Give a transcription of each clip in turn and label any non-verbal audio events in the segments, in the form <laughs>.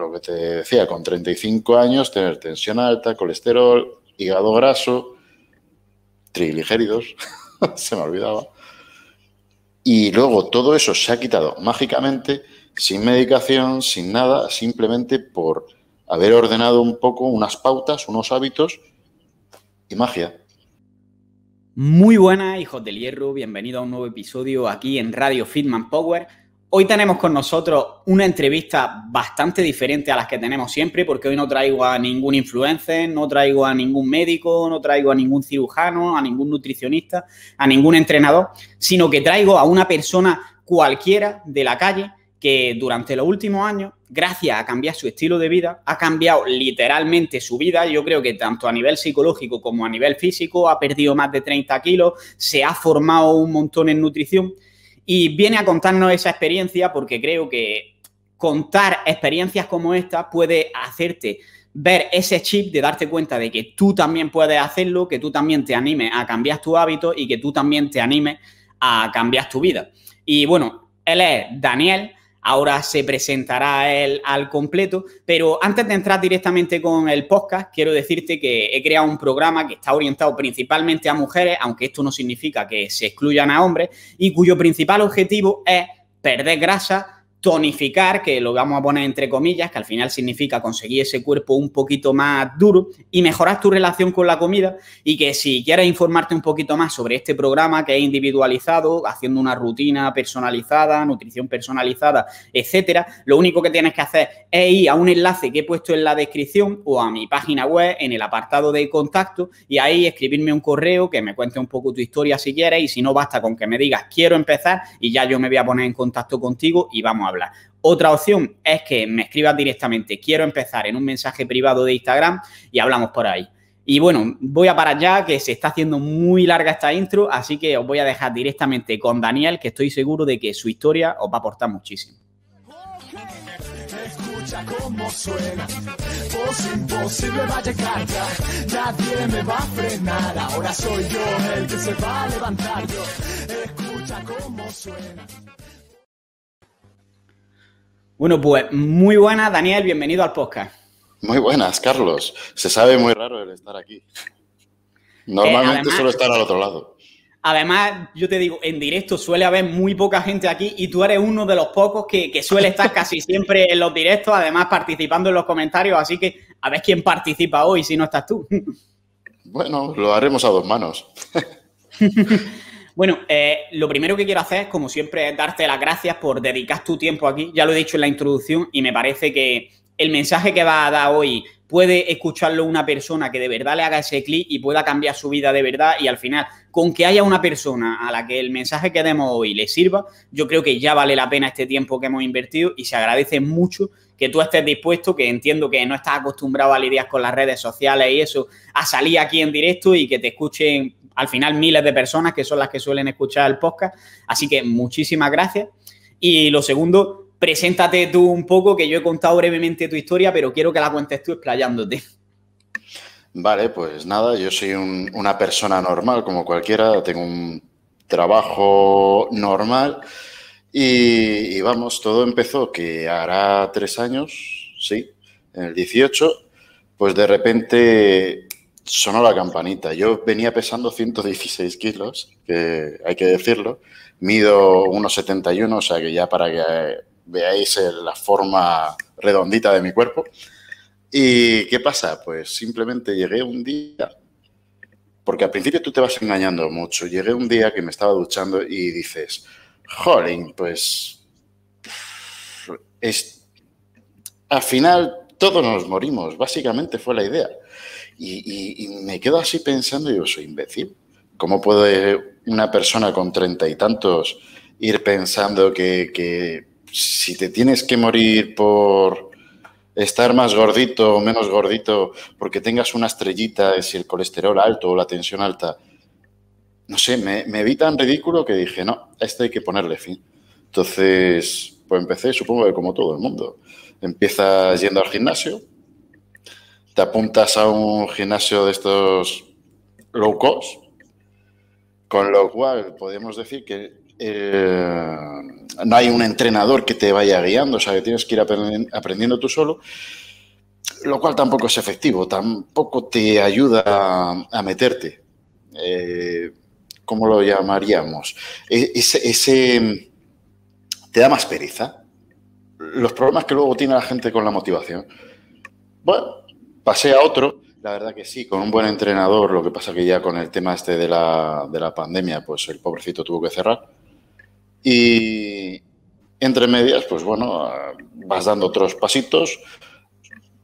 lo que te decía, con 35 años, tener tensión alta, colesterol, hígado graso, triglicéridos, <laughs> se me olvidaba. Y luego todo eso se ha quitado mágicamente, sin medicación, sin nada, simplemente por haber ordenado un poco unas pautas, unos hábitos y magia. Muy buena, hijos del hierro, bienvenido a un nuevo episodio aquí en Radio Fitman Power. Hoy tenemos con nosotros una entrevista bastante diferente a las que tenemos siempre, porque hoy no traigo a ningún influencer, no traigo a ningún médico, no traigo a ningún cirujano, a ningún nutricionista, a ningún entrenador, sino que traigo a una persona cualquiera de la calle que durante los últimos años, gracias a cambiar su estilo de vida, ha cambiado literalmente su vida. Yo creo que tanto a nivel psicológico como a nivel físico ha perdido más de 30 kilos, se ha formado un montón en nutrición y viene a contarnos esa experiencia porque creo que contar experiencias como esta puede hacerte ver ese chip de darte cuenta de que tú también puedes hacerlo, que tú también te animes a cambiar tu hábito y que tú también te animes a cambiar tu vida. Y bueno, él es Daniel, Ahora se presentará él al completo, pero antes de entrar directamente con el podcast, quiero decirte que he creado un programa que está orientado principalmente a mujeres, aunque esto no significa que se excluyan a hombres, y cuyo principal objetivo es perder grasa, tonificar, que lo vamos a poner entre comillas, que al final significa conseguir ese cuerpo un poquito más duro y mejorar tu relación con la comida y que si quieres informarte un poquito más sobre este programa que he individualizado, haciendo una rutina personalizada, nutrición personalizada, etcétera, lo único que tienes que hacer es ir a un enlace que he puesto en la descripción o a mi página web en el apartado de contacto y ahí escribirme un correo que me cuente un poco tu historia si quieres y si no basta con que me digas quiero empezar y ya yo me voy a poner en contacto contigo y vamos a otra opción es que me escribas directamente, quiero empezar en un mensaje privado de Instagram y hablamos por ahí. Y bueno, voy a parar ya, que se está haciendo muy larga esta intro, así que os voy a dejar directamente con Daniel, que estoy seguro de que su historia os va a aportar muchísimo. ahora soy el que se va levantar, escucha cómo suena. Bueno, pues muy buenas, Daniel, bienvenido al podcast. Muy buenas, Carlos. Se sabe muy raro el estar aquí. Normalmente solo suelo estar al otro lado. Además, yo te digo, en directo suele haber muy poca gente aquí y tú eres uno de los pocos que, que suele estar casi siempre en los directos, además participando en los comentarios, así que a ver quién participa hoy si no estás tú. Bueno, lo haremos a dos manos. <laughs> Bueno, eh, lo primero que quiero hacer, como siempre, es darte las gracias por dedicar tu tiempo aquí. Ya lo he dicho en la introducción y me parece que el mensaje que va a dar hoy puede escucharlo una persona que de verdad le haga ese clic y pueda cambiar su vida de verdad y al final con que haya una persona a la que el mensaje que demos hoy le sirva, yo creo que ya vale la pena este tiempo que hemos invertido y se agradece mucho que tú estés dispuesto, que entiendo que no estás acostumbrado a lidiar con las redes sociales y eso, a salir aquí en directo y que te escuchen al final miles de personas que son las que suelen escuchar el podcast. Así que muchísimas gracias. Y lo segundo, preséntate tú un poco, que yo he contado brevemente tu historia, pero quiero que la cuentes tú explayándote. Vale, pues nada, yo soy una persona normal como cualquiera, tengo un trabajo normal y, y, vamos, todo empezó que hará tres años, sí, en el 18, pues de repente sonó la campanita. Yo venía pesando 116 kilos, que hay que decirlo. Mido 1,71, o sea que ya para que veáis la forma redondita de mi cuerpo. ¿Y qué pasa? Pues simplemente llegué un día, porque al principio tú te vas engañando mucho. Llegué un día que me estaba duchando y dices, jolín, pues... Es, al final todos nos morimos, básicamente fue la idea. Y, me quedo así pensando, yo soy imbécil. ¿Cómo puede una persona con treinta y tantos ir pensando que, si te tienes que morir por estar más gordito o menos gordito, porque tengas una estrellita, si el colesterol alto o la tensión alta, no sé, me, me, vi tan ridículo que dije, no, a esto hay que ponerle fin. Entonces, pues empecé, supongo que como todo el mundo. Empiezas yendo al gimnasio, te apuntas a un gimnasio de estos low cost, con lo cual podemos decir que eh, no hay un entrenador que te vaya guiando, o sea, que tienes que ir aprendiendo tú solo, lo cual tampoco es efectivo, tampoco te ayuda a, meterte. Eh, ¿Cómo lo llamaríamos? E, ese, ese te da más pereza. Los problemas que luego tiene la gente con la motivación. Bueno, Pasé a otro, la verdad que sí, con un buen entrenador, lo que pasa que ya con el tema este de la, pandemia, pues el pobrecito tuvo que cerrar. Y entre medias, pues bueno, vas dando otros pasitos.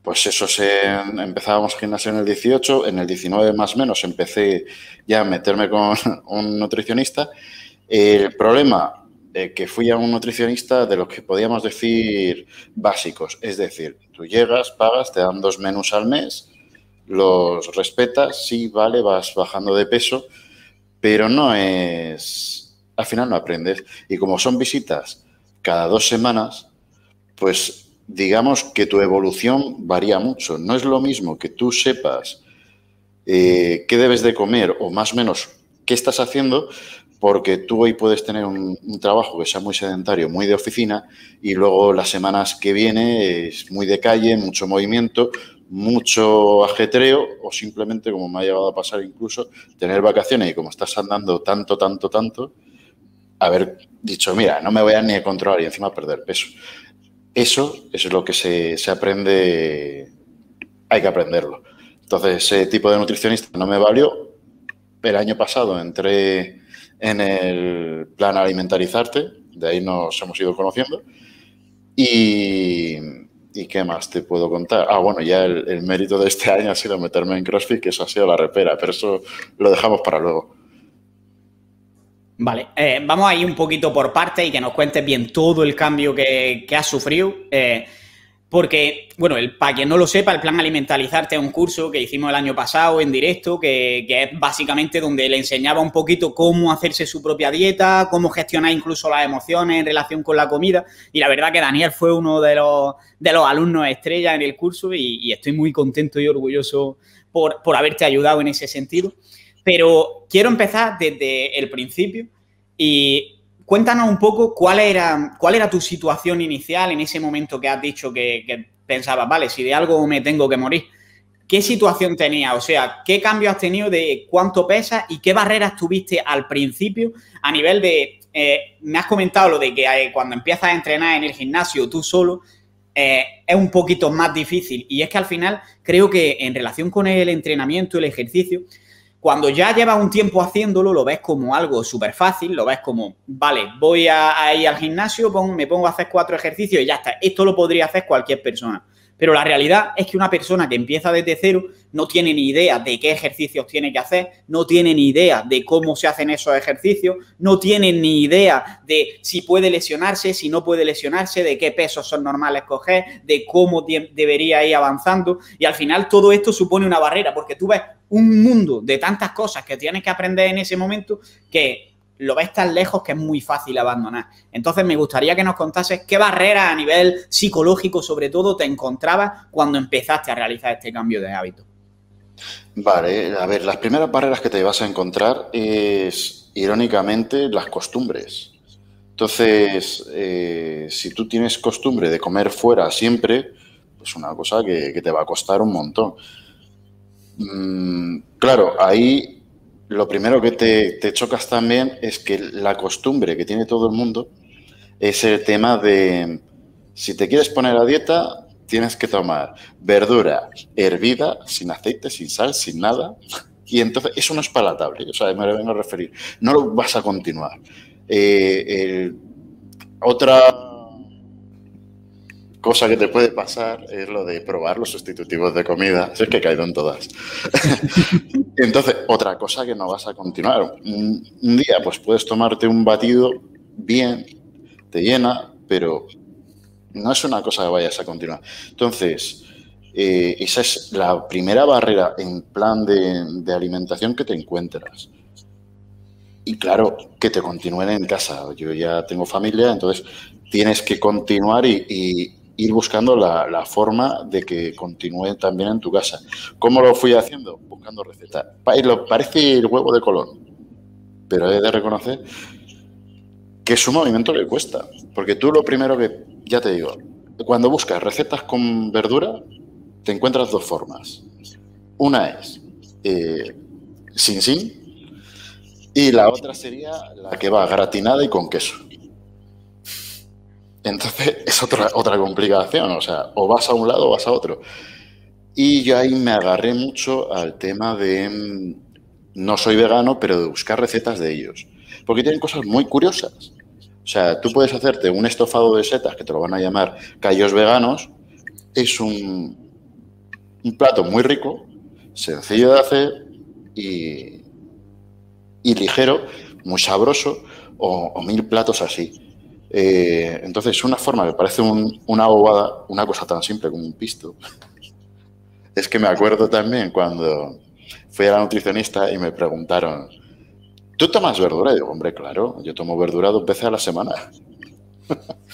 Pues eso, se, empezábamos gimnasio en el 18, en el 19 más o menos empecé ya a meterme con <laughs> un nutricionista. El problema, que fui a un nutricionista de los que podíamos decir básicos. Es decir, tú llegas, pagas, te dan dos menús al mes, los respetas, sí, vale, vas bajando de peso, pero no es... Al final no aprendes. Y como son visitas cada dos semanas, pues digamos que tu evolución varía mucho. No es lo mismo que tú sepas eh, qué debes de comer o más o menos qué estás haciendo porque tú hoy puedes tener un, trabajo que sea muy sedentario, muy de oficina, y luego las semanas que viene es muy de calle, mucho movimiento, mucho ajetreo, o simplemente, como me ha llegado a pasar incluso, tener vacaciones y como estás andando tanto, tanto, tanto, haber dicho, mira, no me voy a ni a controlar y encima perder peso. Eso, es lo que se, se aprende, hay que aprenderlo. Entonces, ese tipo de nutricionista no me valió. El año pasado entré en el plan Alimentarizarte, de ahí nos hemos ido conociendo. Y, ¿Y qué más te puedo contar? Ah, bueno, ya el, mérito de este año ha sido meterme en CrossFit, que eso ha sido la repera, pero eso lo dejamos para luego. Vale, eh, vamos ahí un poquito por parte y que nos cuentes bien todo el cambio que, que has sufrido. Eh, porque, bueno, el, para quien no lo sepa, el plan Alimentalizarte es un curso que hicimos el año pasado en directo, que, es básicamente donde le enseñaba un poquito cómo hacerse su propia dieta, cómo gestionar incluso las emociones en relación con la comida. Y la verdad que Daniel fue uno de los, alumnos estrella en el curso y, estoy muy contento y orgulloso por, por haberte ayudado en ese sentido. Pero quiero empezar desde el principio y Cuéntanos un poco cuál era, cuál era tu situación inicial en ese momento que has dicho que, pensabas, vale, si de algo me tengo que morir. ¿Qué situación tenías? O sea, ¿qué cambio has tenido de cuánto pesas y qué barreras tuviste al principio a nivel de... Eh, me has comentado lo de que eh, cuando empiezas a entrenar en el gimnasio tú solo, eh, es un poquito más difícil. Y es que al final creo que en relación con el entrenamiento, el ejercicio, cuando ya llevas un tiempo haciéndolo, lo ves como algo súper fácil, lo ves como, vale, voy a, ir al gimnasio, me pongo a hacer cuatro ejercicios y ya está. Esto lo podría hacer cualquier persona. Pero la realidad es que una persona que empieza desde cero no tiene ni idea de qué ejercicios tiene que hacer, no tiene ni idea de cómo se hacen esos ejercicios, no tiene ni idea de si puede lesionarse, si no puede lesionarse, de qué pesos son normales coger, de cómo debería ir avanzando. Y al final todo esto supone una barrera, porque tú ves un mundo de tantas cosas que tienes que aprender en ese momento que lo ves tan lejos que es muy fácil abandonar. Entonces me gustaría que nos contases qué barrera a nivel psicológico sobre todo te encontrabas cuando empezaste a realizar este cambio de hábito. Vale, a ver, las primeras barreras que te vas a encontrar es, irónicamente, las costumbres. Entonces, eh, si tú tienes costumbre de comer fuera siempre, ...es pues una cosa que, te va a costar un montón. Mm, claro, ahí lo primero que te, chocas también es que la costumbre que tiene todo el mundo es el tema de, si te quieres poner a dieta, tienes que tomar verdura hervida, sin aceite, sin sal, sin nada. Y entonces eso no es palatable, o sea, me lo vengo a referir. No lo vas a continuar. Eh, otra cosa que te puede pasar es lo de probar los sustitutivos de comida. Sé que he caído en todas. <laughs> Entonces, otra cosa que no vas a continuar. Un, día, pues puedes tomarte un batido bien, te llena, pero no es una cosa que vayas a continuar. Entonces, eh, esa es la primera barrera en plan de, alimentación que te encuentras. Y claro, que te continúen en casa. Yo ya tengo familia, entonces tienes que continuar y, ir buscando la, forma de que continúe también en tu casa. ¿Cómo lo fui haciendo? Buscando recetas. Parece el huevo de Colón, pero he de reconocer que es un movimiento que cuesta, porque tú lo primero que, ya te digo, cuando buscas recetas con verdura, te encuentras dos formas. Una es eh, sin sin y la otra sería la que va gratinada y con queso. Entonces <laughs> es otra, otra complicación, o sea, o vas a un lado o vas a otro. Y yo ahí me agarré mucho al tema de, mm, no soy vegano, pero de buscar recetas de ellos, porque tienen cosas muy curiosas. O sea, tú puedes hacerte un estofado de setas, que te lo van a llamar callos veganos, es un, un plato muy rico, sencillo de hacer y, y ligero, muy sabroso, o mil platos así. Eh, entonces, una forma que parece una bobada, una cosa tan simple como un pisto, <laughs> es que me acuerdo también cuando fui a la nutricionista y me preguntaron, ¿tú tomas verdura? Y digo, hombre, claro, yo tomo verdura dos veces a la semana.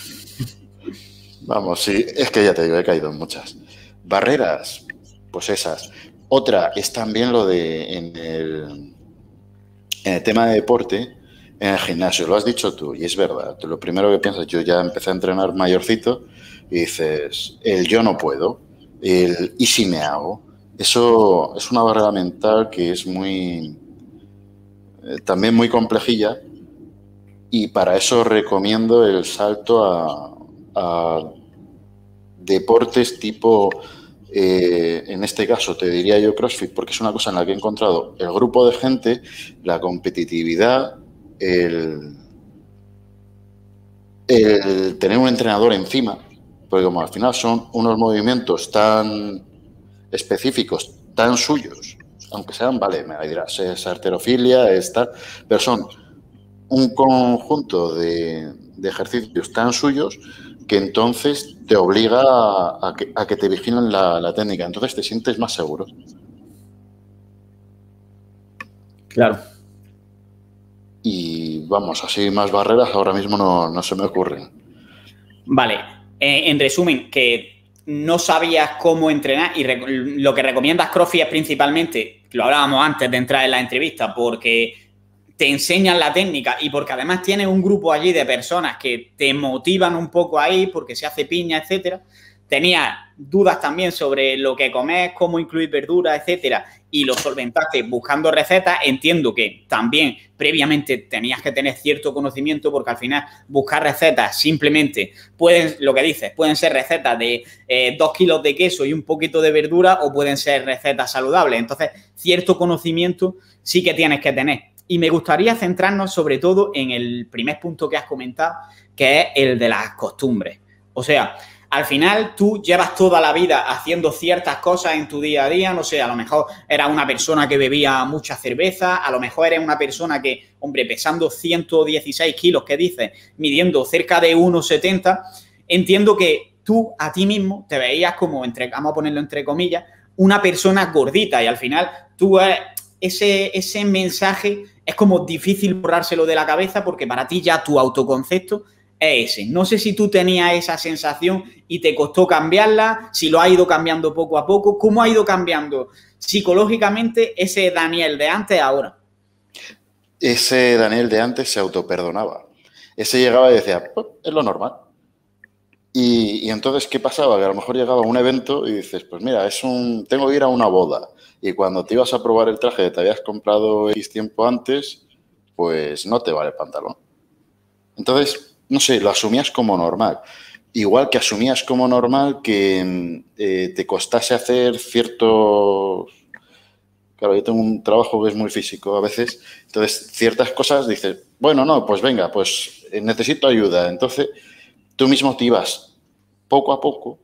<laughs> Vamos, sí, es que ya te digo, he caído en muchas. Barreras, pues esas. Otra es también lo de en el tema de deporte, en el gimnasio, lo has dicho tú, y es verdad. Lo primero que piensas, yo ya empecé a entrenar mayorcito y dices, el yo no puedo, el y si me hago. Eso es una barrera mental que es muy, eh, también muy complejilla, y para eso recomiendo el salto a, deportes tipo, eh, en este caso te diría yo CrossFit, porque es una cosa en la que he encontrado el grupo de gente, la competitividad el, tener un entrenador encima, porque como al final son unos movimientos tan específicos, tan suyos, aunque sean, vale, me dirás, es arterofilia, es tal, pero son un conjunto de, ejercicios tan suyos que entonces te obliga a, que, te vigilen la, técnica, entonces te sientes más seguro. Claro. Y vamos, así más barreras ahora mismo no, se me ocurren. Vale, eh, en resumen, que no sabías cómo entrenar y lo que recomiendas CrossFit es principalmente, lo hablábamos antes de entrar en la entrevista, porque te enseñan la técnica y porque además tienes un grupo allí de personas que te motivan un poco ahí porque se hace piña, etcétera. Tenía dudas también sobre lo que comes, cómo incluir verduras, etcétera, y lo solventaste buscando recetas. Entiendo que también previamente tenías que tener cierto conocimiento, porque al final buscar recetas simplemente pueden, lo que dices, pueden ser recetas de eh, dos kilos de queso y un poquito de verdura, o pueden ser recetas saludables. Entonces, cierto conocimiento sí que tienes que tener. Y me gustaría centrarnos sobre todo en el primer punto que has comentado, que es el de las costumbres. O sea, al final tú llevas toda la vida haciendo ciertas cosas en tu día a día, no sé, a lo mejor eras una persona que bebía mucha cerveza, a lo mejor eres una persona que, hombre, pesando 116 kilos, que dices? Midiendo cerca de 1,70, entiendo que tú a ti mismo te veías como, entre, vamos a ponerlo entre comillas, una persona gordita y al final tú ese, ese mensaje es como difícil borrárselo de la cabeza porque para ti ya tu autoconcepto ese. No sé si tú tenías esa sensación y te costó cambiarla, si lo ha ido cambiando poco a poco, cómo ha ido cambiando psicológicamente ese Daniel de antes ahora. Ese Daniel de antes se autoperdonaba. Ese llegaba y decía, pues, es lo normal. Y, y, entonces, ¿qué pasaba? Que a lo mejor llegaba a un evento y dices, pues mira, es un, tengo que ir a una boda. Y cuando te ibas a probar el traje que te habías comprado X tiempo antes, pues no te vale el pantalón. Entonces, no sé, lo asumías como normal. Igual que asumías como normal que mm, eh, te costase hacer ciertos... Claro, yo tengo un trabajo que es muy físico a veces, entonces ciertas cosas dices, bueno, no, pues venga, pues eh, necesito ayuda. Entonces tú mismo te ibas poco a poco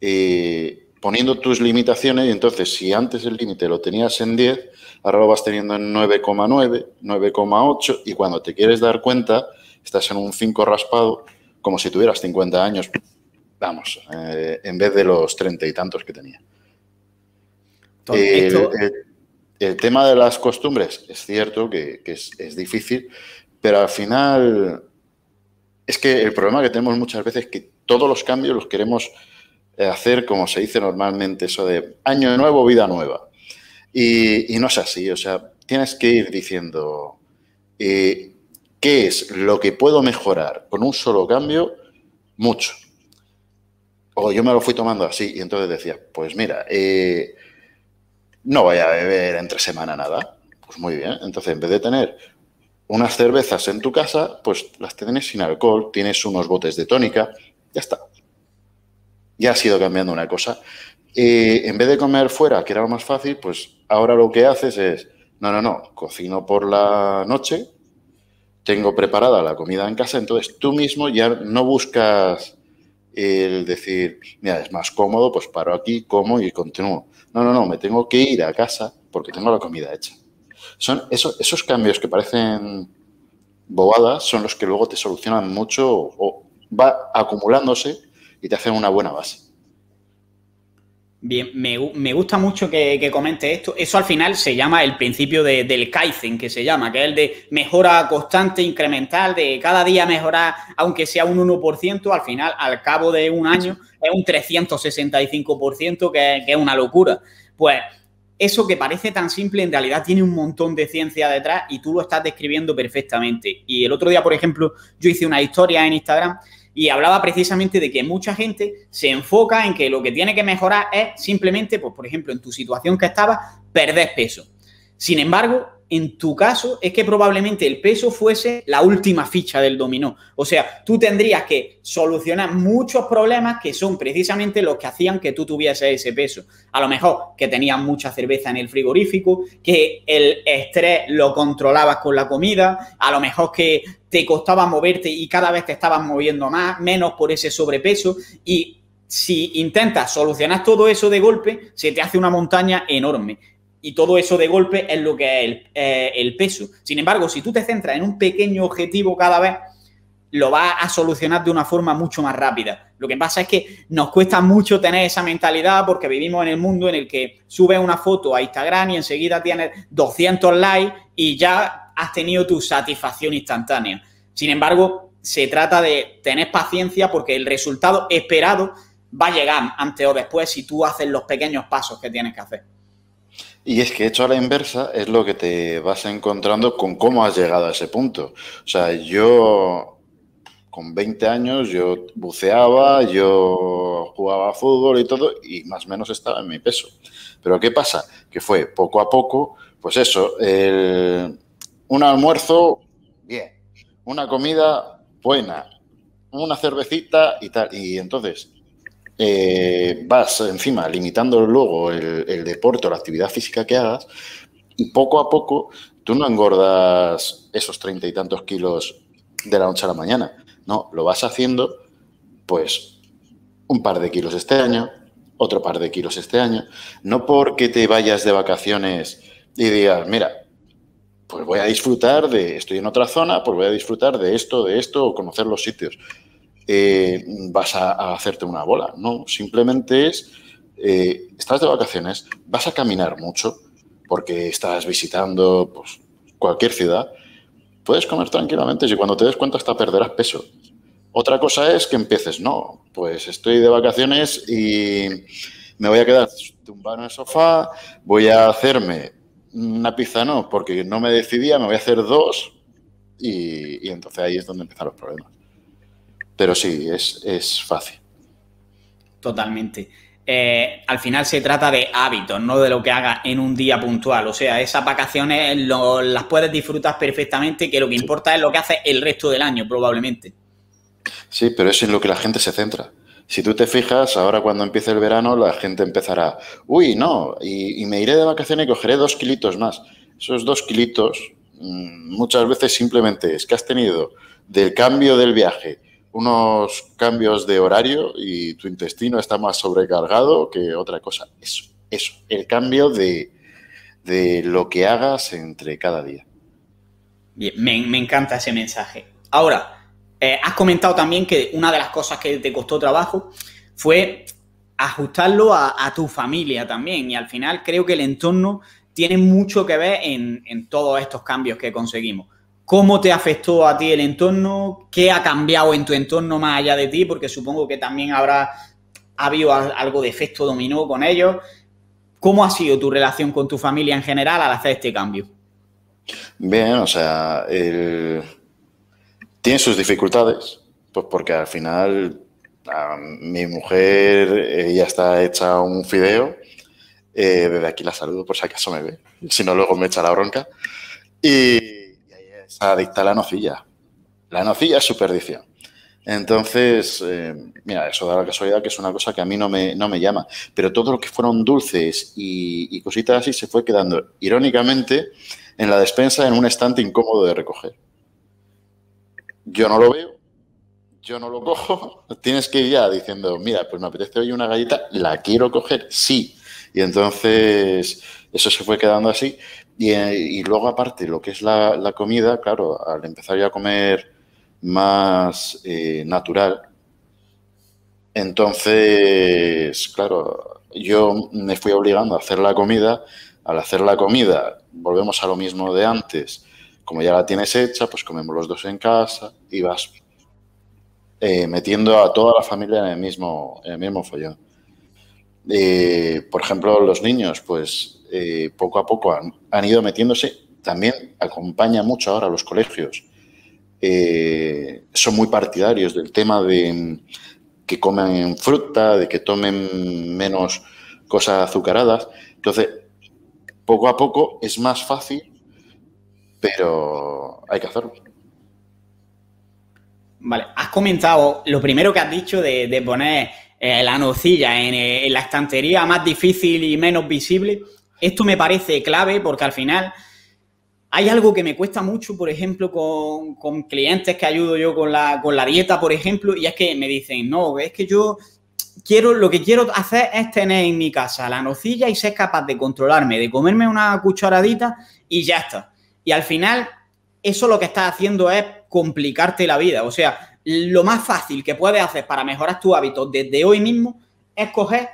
eh, poniendo tus limitaciones y entonces si antes el límite lo tenías en 10, ahora lo vas teniendo en 9,9, 9,8 y cuando te quieres dar cuenta estás en un 5 raspado como si tuvieras 50 años, vamos, eh, en vez de los treinta y tantos que tenía. El, tema de las costumbres es cierto que, es, difícil, pero al final es que el problema que tenemos muchas veces es que todos los cambios los queremos eh, hacer como se dice normalmente, eso de año nuevo, vida nueva. Y, no es así, o sea, tienes que ir diciendo, eh, ¿Qué es lo que puedo mejorar con un solo cambio? Mucho. O yo me lo fui tomando así y entonces decía, pues mira, eh, no voy a beber entre semana nada. Pues muy bien. Entonces, en vez de tener unas cervezas en tu casa, pues las tienes sin alcohol, tienes unos botes de tónica, ya está. Ya ha sido cambiando una cosa. Eh, en vez de comer fuera, que era lo más fácil, pues ahora lo que haces es, no, no, no, cocino por la noche, tengo preparada la comida en casa, entonces tú mismo ya no buscas el decir, mira, es más cómodo, pues paro aquí, como y continúo. No, no, no, me tengo que ir a casa porque tengo la comida hecha. Son esos, esos cambios que parecen bobadas son los que luego te solucionan mucho o va acumulándose y te hacen una buena base. Bien, me, gusta mucho que, comente esto. Eso al final se llama el principio del Kaizen, que se llama, que es el de mejora constante, incremental, de cada día mejorar, aunque sea un 1%, al final, al cabo de un año, es un 365%, que es una locura. Pues eso que parece tan simple en realidad tiene un montón de ciencia detrás y tú lo estás describiendo perfectamente. Y el otro día, por ejemplo, yo hice una historia en Instagram y hablaba precisamente de que mucha gente se enfoca en que lo que tiene que mejorar es simplemente, pues, por ejemplo, en tu situación que estabas, perder peso. Sin embargo, en tu caso es que probablemente el peso fuese la última ficha del dominó. O sea, tú tendrías que solucionar muchos problemas que son precisamente los que hacían que tú tuvieses ese peso. A lo mejor que tenías mucha cerveza en el frigorífico, que el estrés lo controlabas con la comida, a lo mejor que te costaba moverte y cada vez te estabas moviendo más, menos por ese sobrepeso y si intentas solucionar todo eso de golpe, se te hace una montaña enorme. Y todo eso de golpe es lo que es eh, el, peso. Sin embargo, si tú te centras en un pequeño objetivo cada vez, lo vas a solucionar de una forma mucho más rápida. Lo que pasa es que nos cuesta mucho tener esa mentalidad porque vivimos en el mundo en el que subes una foto a Instagram y enseguida tienes 200 likes y ya has tenido tu satisfacción instantánea. Sin embargo, se trata de tener paciencia porque el resultado esperado va a llegar antes o después si tú haces los pequeños pasos que tienes que hacer. Y es que hecho a la inversa es lo que te vas encontrando con cómo has llegado a ese punto. O sea, yo con 20 años yo buceaba, yo jugaba fútbol y todo, y más o menos estaba en mi peso. Pero ¿qué pasa? Que fue poco a poco, pues eso, un almuerzo, bien, una comida buena, una cervecita y tal. Y entonces eh, vas encima limitando luego el, el deporte o la actividad física que hagas y poco a poco tú no engordas esos treinta y tantos kilos de la noche a la mañana, no, lo vas haciendo pues un par de kilos este año, otro par de kilos este año, no porque te vayas de vacaciones y digas, mira, pues voy a disfrutar de, estoy en otra zona, pues voy a disfrutar de esto, de esto, o conocer los sitios. Eh, vas a, hacerte una bola, no, simplemente es, eh, estás de vacaciones, vas a caminar mucho porque estás visitando pues, cualquier ciudad, puedes comer tranquilamente y cuando te des cuenta hasta perderás peso. Otra cosa es que empieces, no, pues estoy de vacaciones y me voy a quedar tumbado en el sofá, voy a hacerme una pizza, no, porque no me decidía, me voy a hacer dos y, y entonces ahí es donde empiezan los problemas pero sí, es, fácil. Totalmente. Eh, al final se trata de hábitos, no de lo que hagas en un día puntual. O sea, esas vacaciones las puedes disfrutar perfectamente, que lo que importa es lo que haces el resto del año, probablemente. Sí, pero es en lo que la gente se centra. Si tú te fijas, ahora cuando empiece el verano, la gente empezará, uy, no, y, y me iré de vacaciones y cogeré dos kilitos más. Esos dos kilitos mm, muchas veces simplemente es que has tenido del cambio del viaje unos cambios de horario y tu intestino está más sobrecargado que otra cosa. Eso, eso, el cambio de, lo que hagas entre cada día. Bien, me, encanta ese mensaje. Ahora, eh, has comentado también que una de las cosas que te costó trabajo fue ajustarlo a, tu familia también y al final creo que el entorno tiene mucho que ver en todos estos cambios que conseguimos. ¿Cómo te afectó a ti el entorno? ¿Qué ha cambiado en tu entorno más allá de ti? Porque supongo que también habrá habido algo de efecto dominó con ellos. ¿Cómo ha sido tu relación con tu familia en general al hacer este cambio? Bien, o sea, tiene sus dificultades, pues porque al final mi mujer, ya está hecha un fideo. Eh, desde aquí la saludo por si acaso me ve, si no luego me echa la bronca. Y a adicta la nocilla. La nocilla es su Entonces, eh, mira, eso da la casualidad que es una cosa que a mí no me, no me llama. Pero todo lo que fueron dulces y, y, cositas así se fue quedando, irónicamente, en la despensa en un estante incómodo de recoger. Yo no lo veo, yo no lo <laughs> cojo. Tienes que ir ya diciendo, mira, pues me apetece hoy una galleta, la quiero coger, sí. Y entonces eso se fue quedando así. Y, luego aparte, lo que es la, comida, claro, al empezar ya a comer más eh, natural, entonces, claro, yo me fui obligando a hacer la comida. Al hacer la comida, volvemos a lo mismo de antes. Como ya la tienes hecha, pues comemos los dos en casa y vas eh, metiendo a toda la familia en el mismo, en el mismo follón. Eh, por ejemplo, los niños, pues eh, poco a poco han, ido metiéndose. También acompaña mucho ahora a los colegios. Eh, son muy partidarios del tema de mm, que comen fruta, de que tomen menos cosas azucaradas. Entonces, poco a poco es más fácil, pero hay que hacerlo. Vale, has comentado lo primero que has dicho de poner eh, la nocilla eh, en, la estantería más difícil y menos visible. Esto me parece clave porque al final hay algo que me cuesta mucho, por ejemplo, con, clientes que ayudo yo con la, dieta, por ejemplo, y es que me dicen, no, es que yo quiero, lo que quiero hacer es tener en mi casa la nocilla y ser capaz de controlarme, de comerme una cucharadita y ya está. Y al final, eso lo que está haciendo es complicarte la vida. O sea, lo más fácil que puedes hacer para mejorar tu hábito desde hoy mismo es coger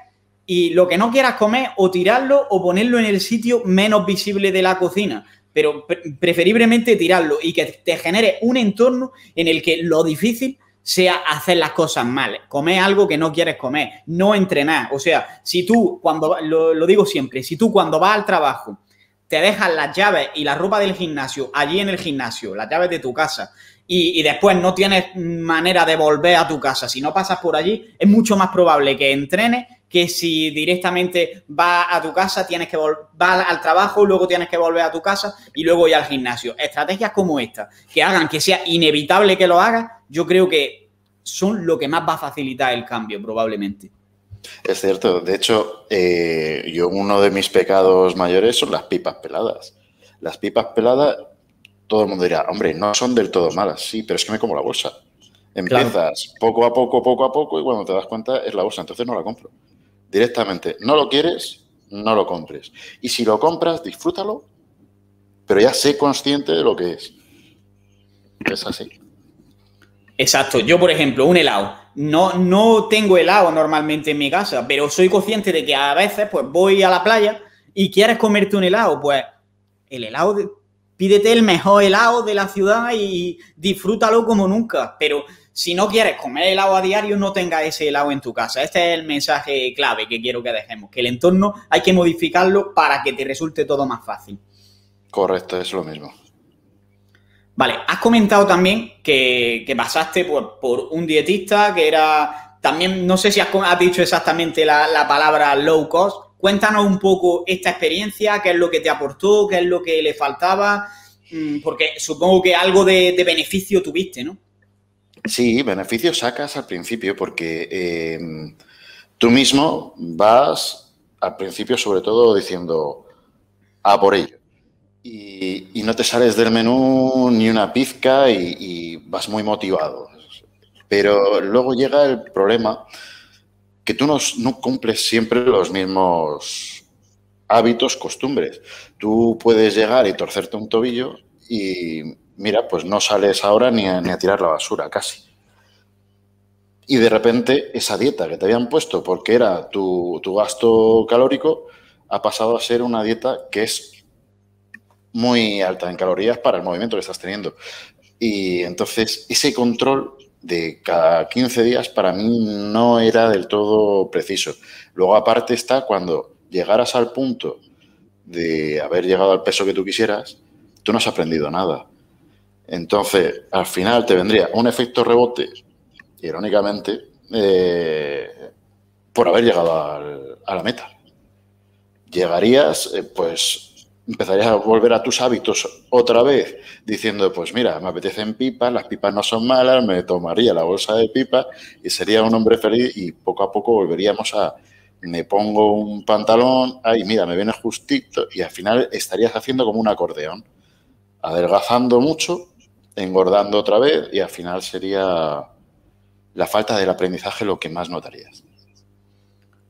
y lo que no quieras comer o tirarlo o ponerlo en el sitio menos visible de la cocina, pero preferiblemente tirarlo y que te genere un entorno en el que lo difícil sea hacer las cosas mal, comer algo que no quieres comer, no entrenar. O sea, si tú, cuando, lo, lo digo siempre, si tú cuando vas al trabajo te dejas las llaves y la ropa del gimnasio allí en el gimnasio, las llaves de tu casa, y, después no tienes manera de volver a tu casa, si no pasas por allí, es mucho más probable que entrenes que si directamente va a tu casa, tienes que volver al trabajo, luego tienes que volver a tu casa y luego ir al gimnasio. Estrategias como esta, que hagan que sea inevitable que lo hagas, yo creo que son lo que más va a facilitar el cambio, probablemente. Es cierto, de hecho, eh, yo uno de mis pecados mayores son las pipas peladas. Las pipas peladas todo el mundo dirá, hombre, no son del todo malas, sí, pero es que me como la bolsa. Empiezas poco a poco, poco a poco, y cuando te das cuenta es la bolsa, entonces no la compro. Directamente, no lo quieres, no lo compres. Y si lo compras, disfrútalo, pero ya sé consciente de lo que es. Es así. Exacto. Yo, por ejemplo, un helado. No, no tengo helado normalmente en mi casa, pero soy consciente de que a veces pues voy a la playa y quieres comerte un helado, pues el helado pídete el mejor helado de la ciudad y disfrútalo como nunca. Pero si no quieres comer helado a diario, no tengas ese helado en tu casa. Este es el mensaje clave que quiero que dejemos, que el entorno hay que modificarlo para que te resulte todo más fácil. Correcto, es lo mismo. Vale, has comentado también que, pasaste por, un dietista que era también, no sé si has, dicho exactamente la, la, palabra low cost, Cuéntanos un poco esta experiencia, qué es lo que te aportó, qué es lo que le faltaba, mm, porque supongo que algo de, beneficio tuviste, ¿no? Sí, beneficio sacas al principio porque eh, tú mismo vas al principio sobre todo diciendo a por ello y, no te sales del menú ni una pizca y, y vas muy motivado. Pero luego llega el problema que tú no, cumples siempre los mismos hábitos, costumbres. Tú puedes llegar y torcerte un tobillo y mira, pues no sales ahora ni a, tirar la basura casi. Y de repente esa dieta que te habían puesto porque era tu, tu gasto calórico ha pasado a ser una dieta que es muy alta en calorías para el movimiento que estás teniendo. Y entonces ese control de cada 15 días para mí no era del todo preciso. Luego aparte está cuando llegaras al punto de haber llegado al peso que tú quisieras, tú no has aprendido nada. Entonces, al final te vendría un efecto rebote, irónicamente, eh, por haber llegado a la meta. Llegarías, eh, pues, empezarías a volver a tus hábitos otra vez, diciendo, pues mira, me apetecen pipas, las pipas no son malas, me tomaría la bolsa de pipas y sería un hombre feliz y poco a poco volveríamos a, me pongo un pantalón, ay, mira, me viene justito y al final estarías haciendo como un acordeón, adelgazando mucho, engordando otra vez y al final sería la falta del aprendizaje lo que más notarías.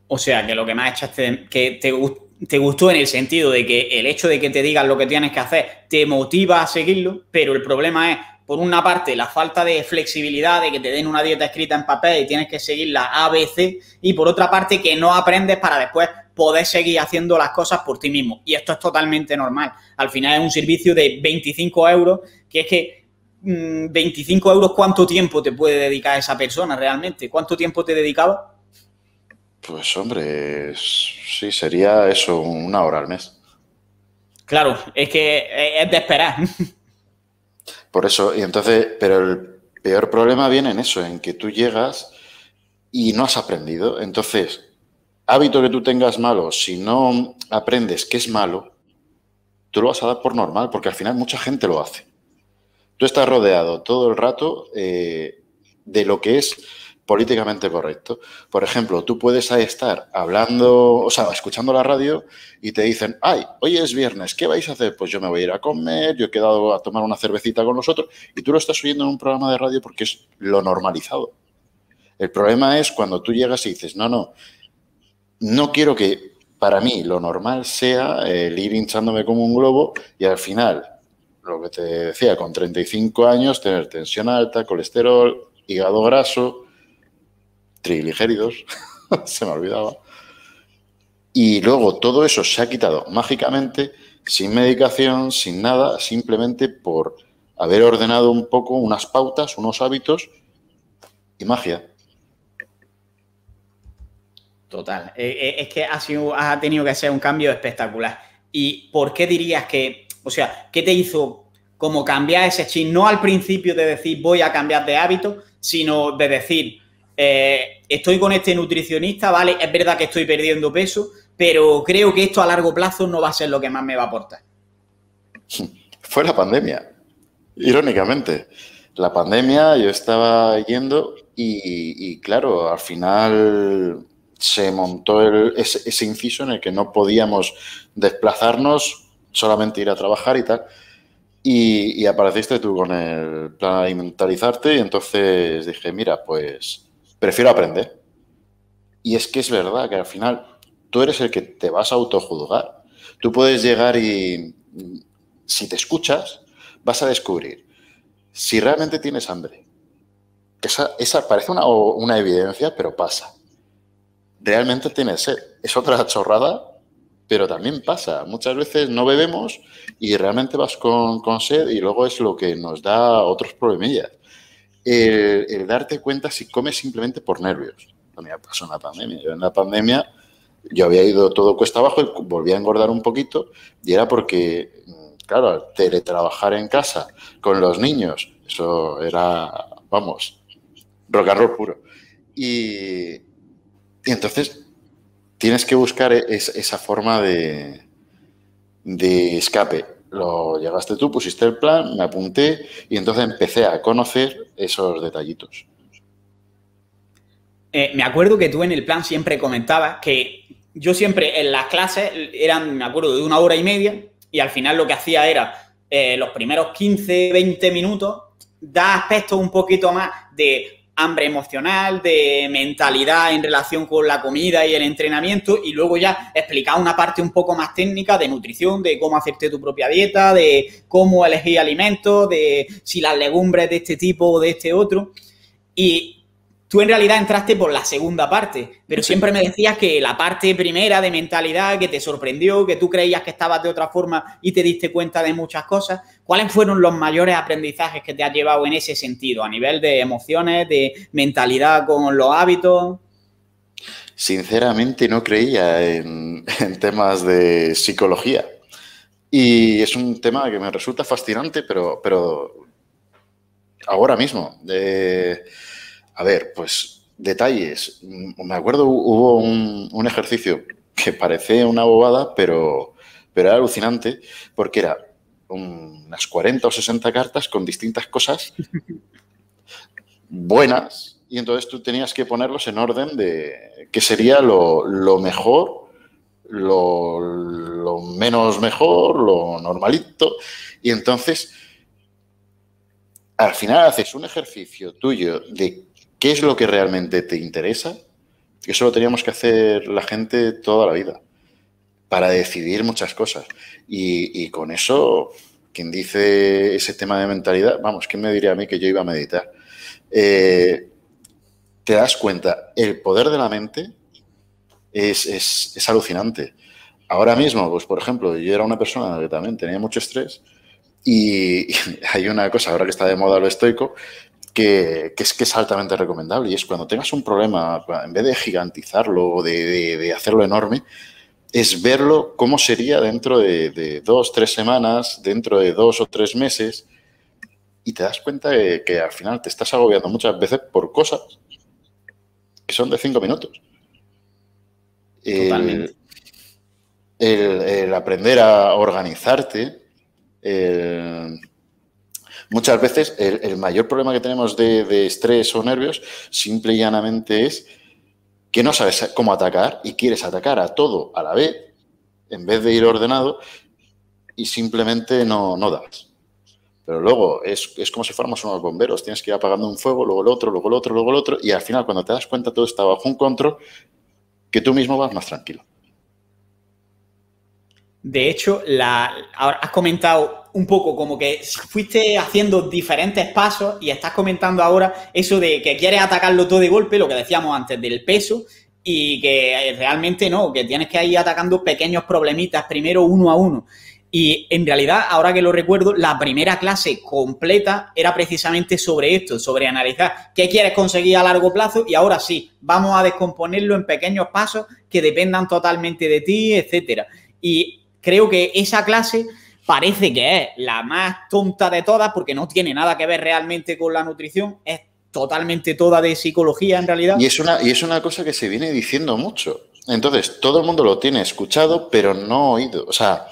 O sea, que lo que más echaste, que te gusta te gustó en el sentido de que el hecho de que te digan lo que tienes que hacer te motiva a seguirlo, pero el problema es, por una parte, la falta de flexibilidad de que te den una dieta escrita en papel y tienes que seguirla ABC, y por otra parte, que no aprendes para después poder seguir haciendo las cosas por ti mismo. Y esto es totalmente normal. Al final es un servicio de 25 euros, que es que 25 mm, euros, ¿cuánto tiempo te puede dedicar esa persona realmente? ¿Cuánto tiempo te dedicaba? Pues hombre, sí, sería eso, una hora al mes. Claro, es que es de esperar. <laughs> Por eso, y entonces, pero el peor problema viene en eso, en que tú llegas y no has aprendido. Entonces, hábito que tú tengas malo, si no aprendes que es malo, tú lo vas a dar por normal, porque al final mucha gente lo hace. Tú estás rodeado todo el rato eh, de lo que es políticamente correcto. Por ejemplo, tú puedes estar hablando, o sea, escuchando la radio y te dicen, ay, hoy es viernes, ¿qué vais a hacer? Pues yo me voy a ir a comer, yo he quedado a tomar una cervecita con nosotros y tú lo estás oyendo en un programa de radio porque es lo normalizado. El problema es cuando tú llegas y dices, no, no, no quiero que para mí lo normal sea el ir hinchándome como un globo y al final, lo que te decía, con 35 años, tener tensión alta, colesterol, hígado graso, <laughs> se me olvidaba. Y luego todo eso se ha quitado mágicamente, sin medicación, sin nada, simplemente por haber ordenado un poco unas pautas, unos hábitos y magia. Total. Eh, eh, es que ha, sido, ha tenido que ser un cambio espectacular. ¿Y por qué dirías que, o sea, qué te hizo como cambiar ese chip? No al principio de decir voy a cambiar de hábito, sino de decir eh, estoy con este nutricionista, vale, es verdad que estoy perdiendo peso, pero creo que esto a largo plazo no va a ser lo que más me va a aportar. <laughs> Fue la pandemia, irónicamente. La pandemia yo estaba yendo y, claro, al final se montó ese, inciso en el que no podíamos desplazarnos, solamente ir a trabajar y tal. Y, apareciste tú con el plan de alimentarizarte y entonces dije, mira, pues prefiero aprender. Y es que es verdad que al final tú eres el que te vas a autojuzgar. Tú puedes llegar y, si te escuchas, vas a descubrir si realmente tienes hambre. Esa, esa parece una, evidencia, pero pasa. Realmente tienes sed. Es otra <laughs> chorrada, pero también pasa. Muchas veces no bebemos y realmente vas con, con sed y luego es lo que nos da otros problemillas el, darte cuenta si comes simplemente por nervios. Lo me pasó en la pandemia. Yo en la pandemia yo había ido todo cuesta abajo y volví a engordar un poquito y era porque, mm, claro, teletrabajar en casa con los niños, eso era, vamos, rock and roll puro. Y, entonces tienes que buscar e, esa forma de, de escape lo llegaste tú, pusiste el plan, me apunté y entonces empecé a conocer esos detallitos. Eh, me acuerdo que tú en el plan siempre comentabas que yo siempre en las clases eran, me acuerdo, de una hora y media y al final lo que hacía era eh, los primeros 15, 20 minutos, da aspectos un poquito más de hambre emocional, de mentalidad en relación con la comida y el entrenamiento y luego ya explicar una parte un poco más técnica de nutrición, de cómo hacerte tu propia dieta, de cómo elegir alimentos, de si las legumbres de este tipo o de este otro. Y Tú en realidad entraste por la segunda parte, pero siempre me decías que la parte primera de mentalidad que te sorprendió, que tú creías que estabas de otra forma y te diste cuenta de muchas cosas. ¿Cuáles fueron los mayores aprendizajes que te has llevado en ese sentido, a nivel de emociones, de mentalidad con los hábitos? Sinceramente no creía en, <laughs> temas de psicología. Y es un tema que me resulta fascinante, pero, pero ahora mismo. Eh, a ver, pues detalles. Mm, me acuerdo hubo un, ejercicio que parecía una bobada, pero, pero era alucinante, porque era unas 40 o 60 cartas con distintas cosas <laughs> buenas, y entonces tú tenías que ponerlos en orden de qué sería lo, mejor, lo, lo, menos mejor, lo normalito, y entonces al final haces un ejercicio tuyo de qué es lo que realmente te interesa, eso lo teníamos que hacer la gente toda la vida, para decidir muchas cosas. Y, con eso, quien dice ese tema de mentalidad, vamos, ¿quién me diría a mí que yo iba a meditar? Eh, te das cuenta, el poder de la mente es, alucinante. Ahora mismo, pues por ejemplo, yo era una persona que también tenía mucho estrés, y <laughs> hay una cosa, ahora que está de moda lo estoico, que, es, que es altamente recomendable y es cuando tengas un problema, en vez de gigantizarlo o de, hacerlo enorme, es verlo cómo sería dentro de, dos, tres semanas, dentro de dos o tres meses, y te das cuenta de que al final te estás agobiando muchas veces por cosas que son de cinco minutos. Totalmente. El, aprender a organizarte, el, Muchas veces el, mayor problema que tenemos de, estrés o nervios simple y llanamente es que no sabes cómo atacar y quieres atacar a todo a la vez en vez de ir ordenado y simplemente no, no das. Pero luego es, es como si fuéramos unos bomberos, tienes que ir apagando un fuego, luego el otro, luego el otro, luego el otro, y al final cuando te das cuenta todo está bajo un control que tú mismo vas más tranquilo. De hecho, la, has comentado un poco como que fuiste haciendo diferentes pasos y estás comentando ahora eso de que quieres atacarlo todo de golpe, lo que decíamos antes del peso, y que eh, realmente no, que tienes que ir atacando pequeños problemitas primero uno a uno. Y en realidad, ahora que lo recuerdo, la primera clase completa era precisamente sobre esto, sobre analizar qué quieres conseguir a largo plazo y ahora sí, vamos a descomponerlo en pequeños pasos que dependan totalmente de ti, etcétera. Y creo que esa clase parece que es la más tonta de todas porque no tiene nada que ver realmente con la nutrición, es totalmente toda de psicología en realidad. Y es una, y es una cosa que se viene diciendo mucho. Entonces, todo el mundo lo tiene escuchado, pero no oído. O sea,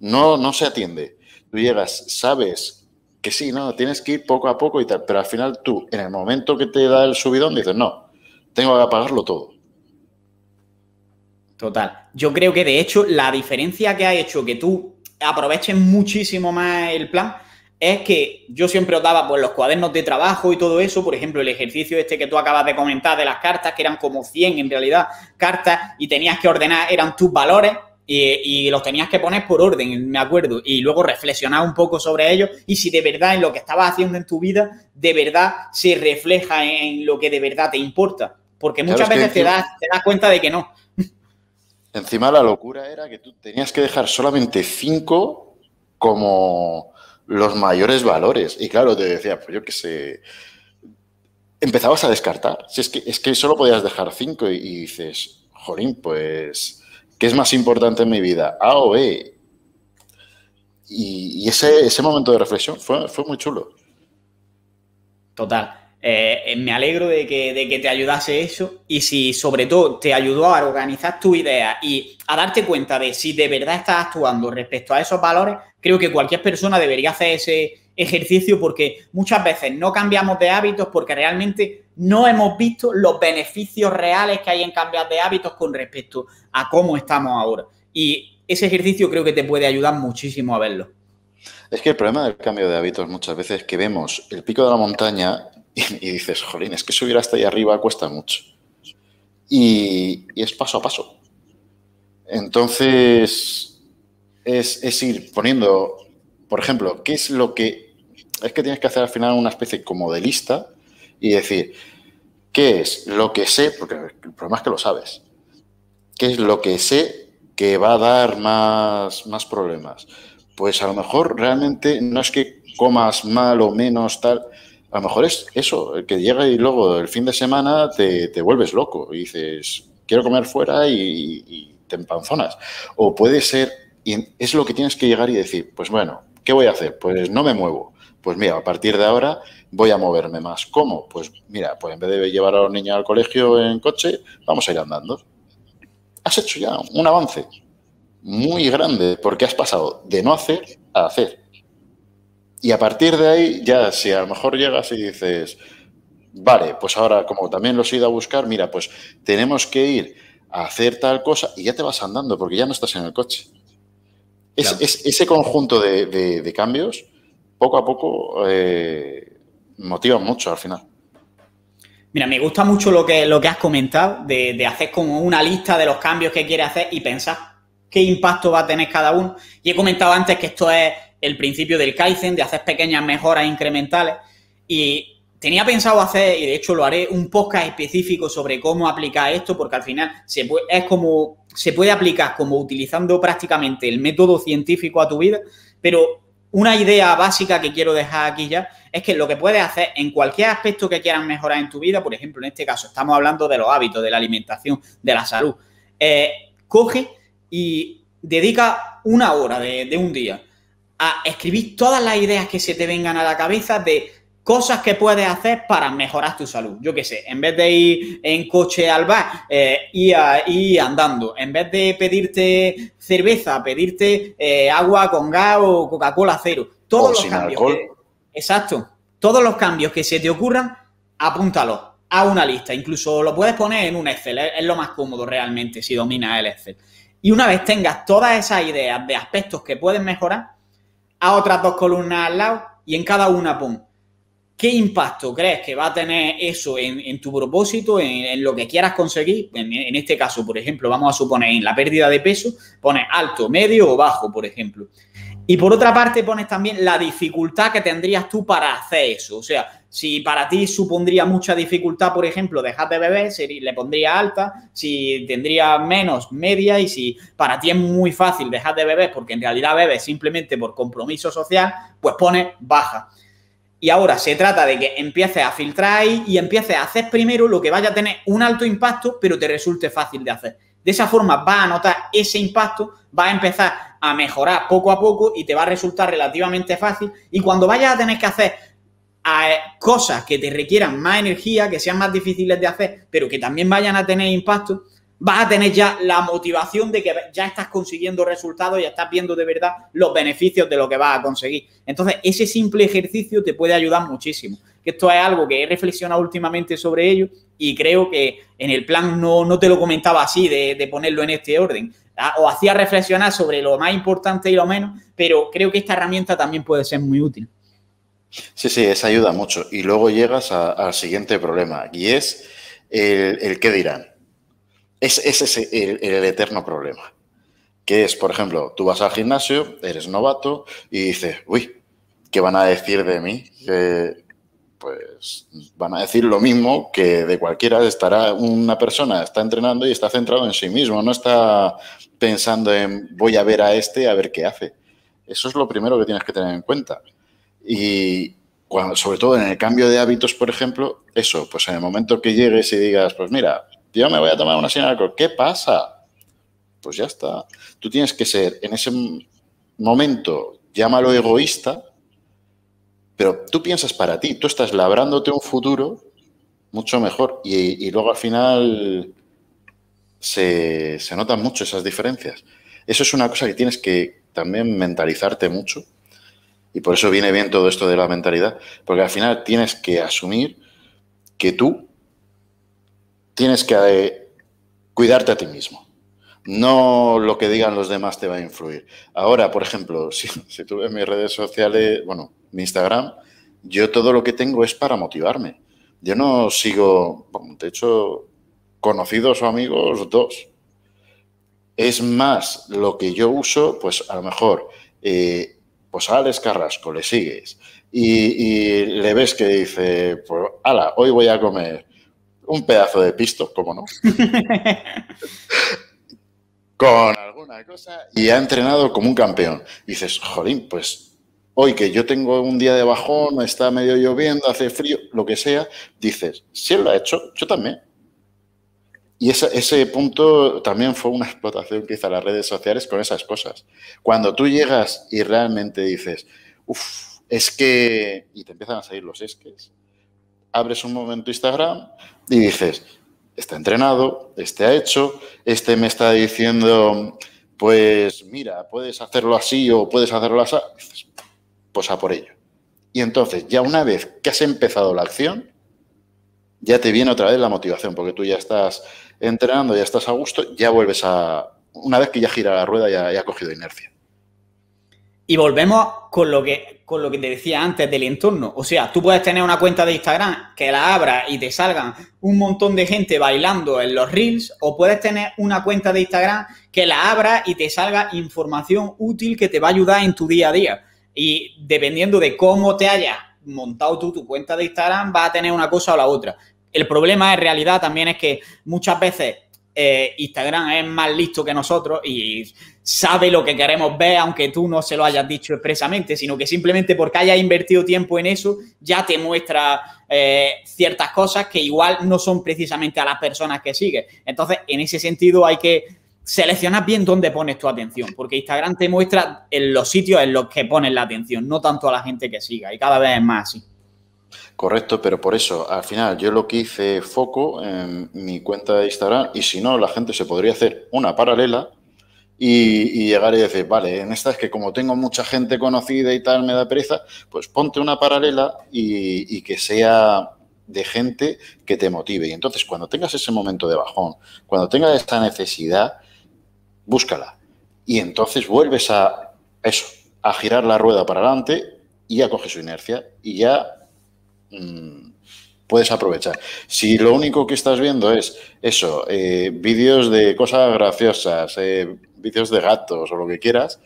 no, no se atiende. Tú llegas, sabes que sí, no, tienes que ir poco a poco y tal, pero al final tú, en el momento que te da el subidón, dices, no, tengo que apagarlo todo. Total. Yo creo que de hecho la diferencia que ha hecho que tú aprovechen muchísimo más el plan es que yo siempre os daba pues, los cuadernos de trabajo y todo eso, por ejemplo, el ejercicio este que tú acabas de comentar de las cartas, que eran como 100 en realidad cartas y tenías que ordenar, eran tus valores y, los tenías que poner por orden, me acuerdo, y luego reflexionar un poco sobre ellos y si de verdad en lo que estabas haciendo en tu vida, de verdad se refleja en lo que de verdad te importa. Porque muchas veces te te das cuenta de que no. Encima la locura era que tú tenías que dejar solamente cinco como los mayores valores. Y claro, te decía, pues yo qué sé, empezabas a descartar. Si es que, es que solo podías dejar cinco y, dices, jolín, pues, ¿qué es más importante en mi vida? A o B. Y, ese, momento de reflexión fue, fue muy chulo. Total. Eh, me alegro de que, te ayudase eso y si sobre todo te ayudó a organizar tu idea y a darte cuenta de si de verdad estás actuando respecto a esos valores, creo que cualquier persona debería hacer ese ejercicio porque muchas veces no cambiamos de hábitos porque realmente no hemos visto los beneficios reales que hay en cambiar de hábitos con respecto a cómo estamos ahora. Y ese ejercicio creo que te puede ayudar muchísimo a verlo. Es que el problema del cambio de hábitos muchas veces es que vemos el pico de la montaña y, dices, jolín, es que subir hasta ahí arriba cuesta mucho. Y, es paso a paso. Entonces, es, ir poniendo, por ejemplo, qué es lo que... Es que tienes que hacer al final una especie como de lista y decir, ¿qué es lo que sé? Porque el problema es que lo sabes. ¿Qué es lo que sé que va a dar más, más problemas? Pues a lo mejor realmente no es que comas mal o menos tal, a lo mejor es eso, el que llega y luego el fin de semana te, vuelves loco y dices, quiero comer fuera y, te empanzonas. O puede ser, y es lo que tienes que llegar y decir, pues bueno, ¿qué voy a hacer? Pues no me muevo. Pues mira, a partir de ahora voy a moverme más. ¿Cómo? Pues mira, pues en vez de llevar a los niños al colegio en coche, vamos a ir andando. Has hecho ya un avance muy grande porque has pasado de no hacer a hacer. Y a partir de ahí, ya si a lo mejor llegas y dices, vale, pues ahora como también los he ido a buscar, mira, pues tenemos que ir a hacer tal cosa y ya te vas andando porque ya no estás en el coche. Es, ese conjunto de, cambios, poco a poco, eh, motiva mucho al final. Mira, me gusta mucho lo que, lo que has comentado, de, de hacer como una lista de los cambios que quieres hacer y pensar qué impacto va a tener cada uno. Y he comentado antes que esto es el principio del Kaizen, de hacer pequeñas mejoras incrementales. Y tenía pensado hacer, y de hecho lo haré, un podcast específico sobre cómo aplicar esto, porque al final se puede, es como, se puede aplicar como utilizando prácticamente el método científico a tu vida, pero una idea básica que quiero dejar aquí ya es que lo que puedes hacer en cualquier aspecto que quieras mejorar en tu vida, por ejemplo, en este caso estamos hablando de los hábitos, de la alimentación, de la salud, eh, coge y dedica una hora de un día a escribir todas las ideas que se te vengan a la cabeza de cosas que puedes hacer para mejorar tu salud. Yo qué sé, en vez de ir en coche al bar, y eh, andando. En vez de pedirte cerveza, pedirte eh, agua con gas o Coca-Cola cero. Todos los cambios. exacto. Todos los cambios que se te ocurran, apúntalos a una lista. Incluso lo puedes poner en un Excel. Es, es lo más cómodo realmente si dominas el Excel. Y una vez tengas todas esas ideas de aspectos que puedes mejorar, a otras dos columnas al lado y en cada una pon qué impacto crees que va a tener eso en, en tu propósito, en, lo que quieras conseguir. En, en, este caso, por ejemplo, vamos a suponer en la pérdida de peso, pones alto, medio o bajo, por ejemplo. Y por otra parte, pones también la dificultad que tendrías tú para hacer eso. O sea, si para ti supondría mucha dificultad, por ejemplo, dejar de beber, le pondría alta. Si tendría menos, media. Y si para ti es muy fácil dejar de beber, porque en realidad bebes simplemente por compromiso social, pues pone baja. Y ahora se trata de que empieces a filtrar ahí y empieces a hacer primero lo que vaya a tener un alto impacto, pero te resulte fácil de hacer. De esa forma va a notar ese impacto, va a empezar a mejorar poco a poco y te va a resultar relativamente fácil. Y cuando vayas a tener que hacer cosas que te requieran más energía, que sean más difíciles de hacer, pero que también vayan a tener impacto, vas a tener ya la motivación de que ya estás consiguiendo resultados, y estás viendo de verdad los beneficios de lo que vas a conseguir. Entonces, ese simple ejercicio te puede ayudar muchísimo. Que esto es algo que he reflexionado últimamente sobre ello y creo que en el plan no, no te lo comentaba así, de, ponerlo en este orden. Ah, o hacía reflexionar sobre lo más importante y lo menos, pero creo que esta herramienta también puede ser muy útil. Sí, sí, eso ayuda mucho. Y luego llegas al siguiente problema, y es el, qué dirán. Es, ese es el, eterno problema. Que es, por ejemplo, tú vas al gimnasio, eres novato y dices, uy, ¿qué van a decir de mí? pues van a decir lo mismo que de cualquiera. Estará una persona, está entrenando y está centrado en sí mismo, no está pensando en voy a ver a este a ver qué hace. Eso es lo primero que tienes que tener en cuenta. Y sobre todo en el cambio de hábitos, por ejemplo, eso, pues en el momento que llegues y digas, pues mira, yo me voy a tomar una de ¿qué pasa? Pues ya está. Tú tienes que ser en ese momento, llámalo egoísta, pero tú piensas para ti, tú estás labrándote un futuro mucho mejor y, y luego al final se, se notan mucho esas diferencias. Eso es una cosa que tienes que también mentalizarte mucho y por eso viene bien todo esto de la mentalidad, porque al final tienes que asumir que tú tienes que eh, cuidarte a ti mismo. No lo que digan los demás te va a influir. Ahora, por ejemplo, <laughs> si, tú ves mis redes sociales, bueno, mi Instagram, yo todo lo que tengo es para motivarme. Yo no sigo, bueno, de hecho, conocidos o amigos, dos. Es más, lo que yo uso, pues a lo mejor eh, pues a Alex Carrasco le sigues y, le ves que dice, pues ala, hoy voy a comer un pedazo de pisto, ¿cómo no? <laughs> Con alguna cosa y ha entrenado como un campeón. dices, jolín, pues hoy que yo tengo un día de bajón, está medio lloviendo, hace frío, lo que sea, dices, si él lo ha hecho, yo también. Y ese, punto también fue una explotación que hizo las redes sociales con esas cosas. Cuando tú llegas y realmente dices, uff, es que, y te empiezan a salir los esques, abres un momento Instagram y dices, está entrenado, este ha hecho, este me está diciendo, pues mira, puedes hacerlo así o puedes hacerlo así, dices, pues a por ello. Y entonces, ya una vez que has empezado la acción, ya te viene otra vez la motivación, porque tú ya estás entrenando, ya estás a gusto, ya vuelves a. Una vez que ya gira la rueda, ya, ha cogido inercia. Y volvemos con lo, que, con lo que te decía antes del entorno. O sea, tú puedes tener una cuenta de Instagram que la abra y te salgan un montón de gente bailando en los reels, o puedes tener una cuenta de Instagram que la abra y te salga información útil que te va a ayudar en tu día a día. Y dependiendo de cómo te haya montado tú tu cuenta de Instagram, vas a tener una cosa o la otra. El problema en realidad también es que muchas veces eh, Instagram es más listo que nosotros y sabe lo que queremos ver, aunque tú no se lo hayas dicho expresamente, sino que simplemente porque hayas invertido tiempo en eso, ya te muestra eh, ciertas cosas que igual no son precisamente a las personas que sigues. Entonces, en ese sentido hay que seleccionas bien dónde pones tu atención, porque Instagram te muestra en los sitios en los que pones la atención, no tanto a la gente que siga, y cada vez es más así. Correcto, pero por eso, al final, yo lo que hice foco en mi cuenta de Instagram, y si no, la gente se podría hacer una paralela y, llegar y decir, vale, en esta es que como tengo mucha gente conocida y tal, me da pereza, pues ponte una paralela y, y que sea de gente que te motive. Y entonces, cuando tengas ese momento de bajón, cuando tengas esta necesidad, búscala. Y entonces vuelves a eso, a girar la rueda para adelante y ya coge su inercia y ya mm, puedes aprovechar. Si lo único que estás viendo es eso, eh, vídeos de cosas graciosas, eh, vídeos de gatos o lo que quieras,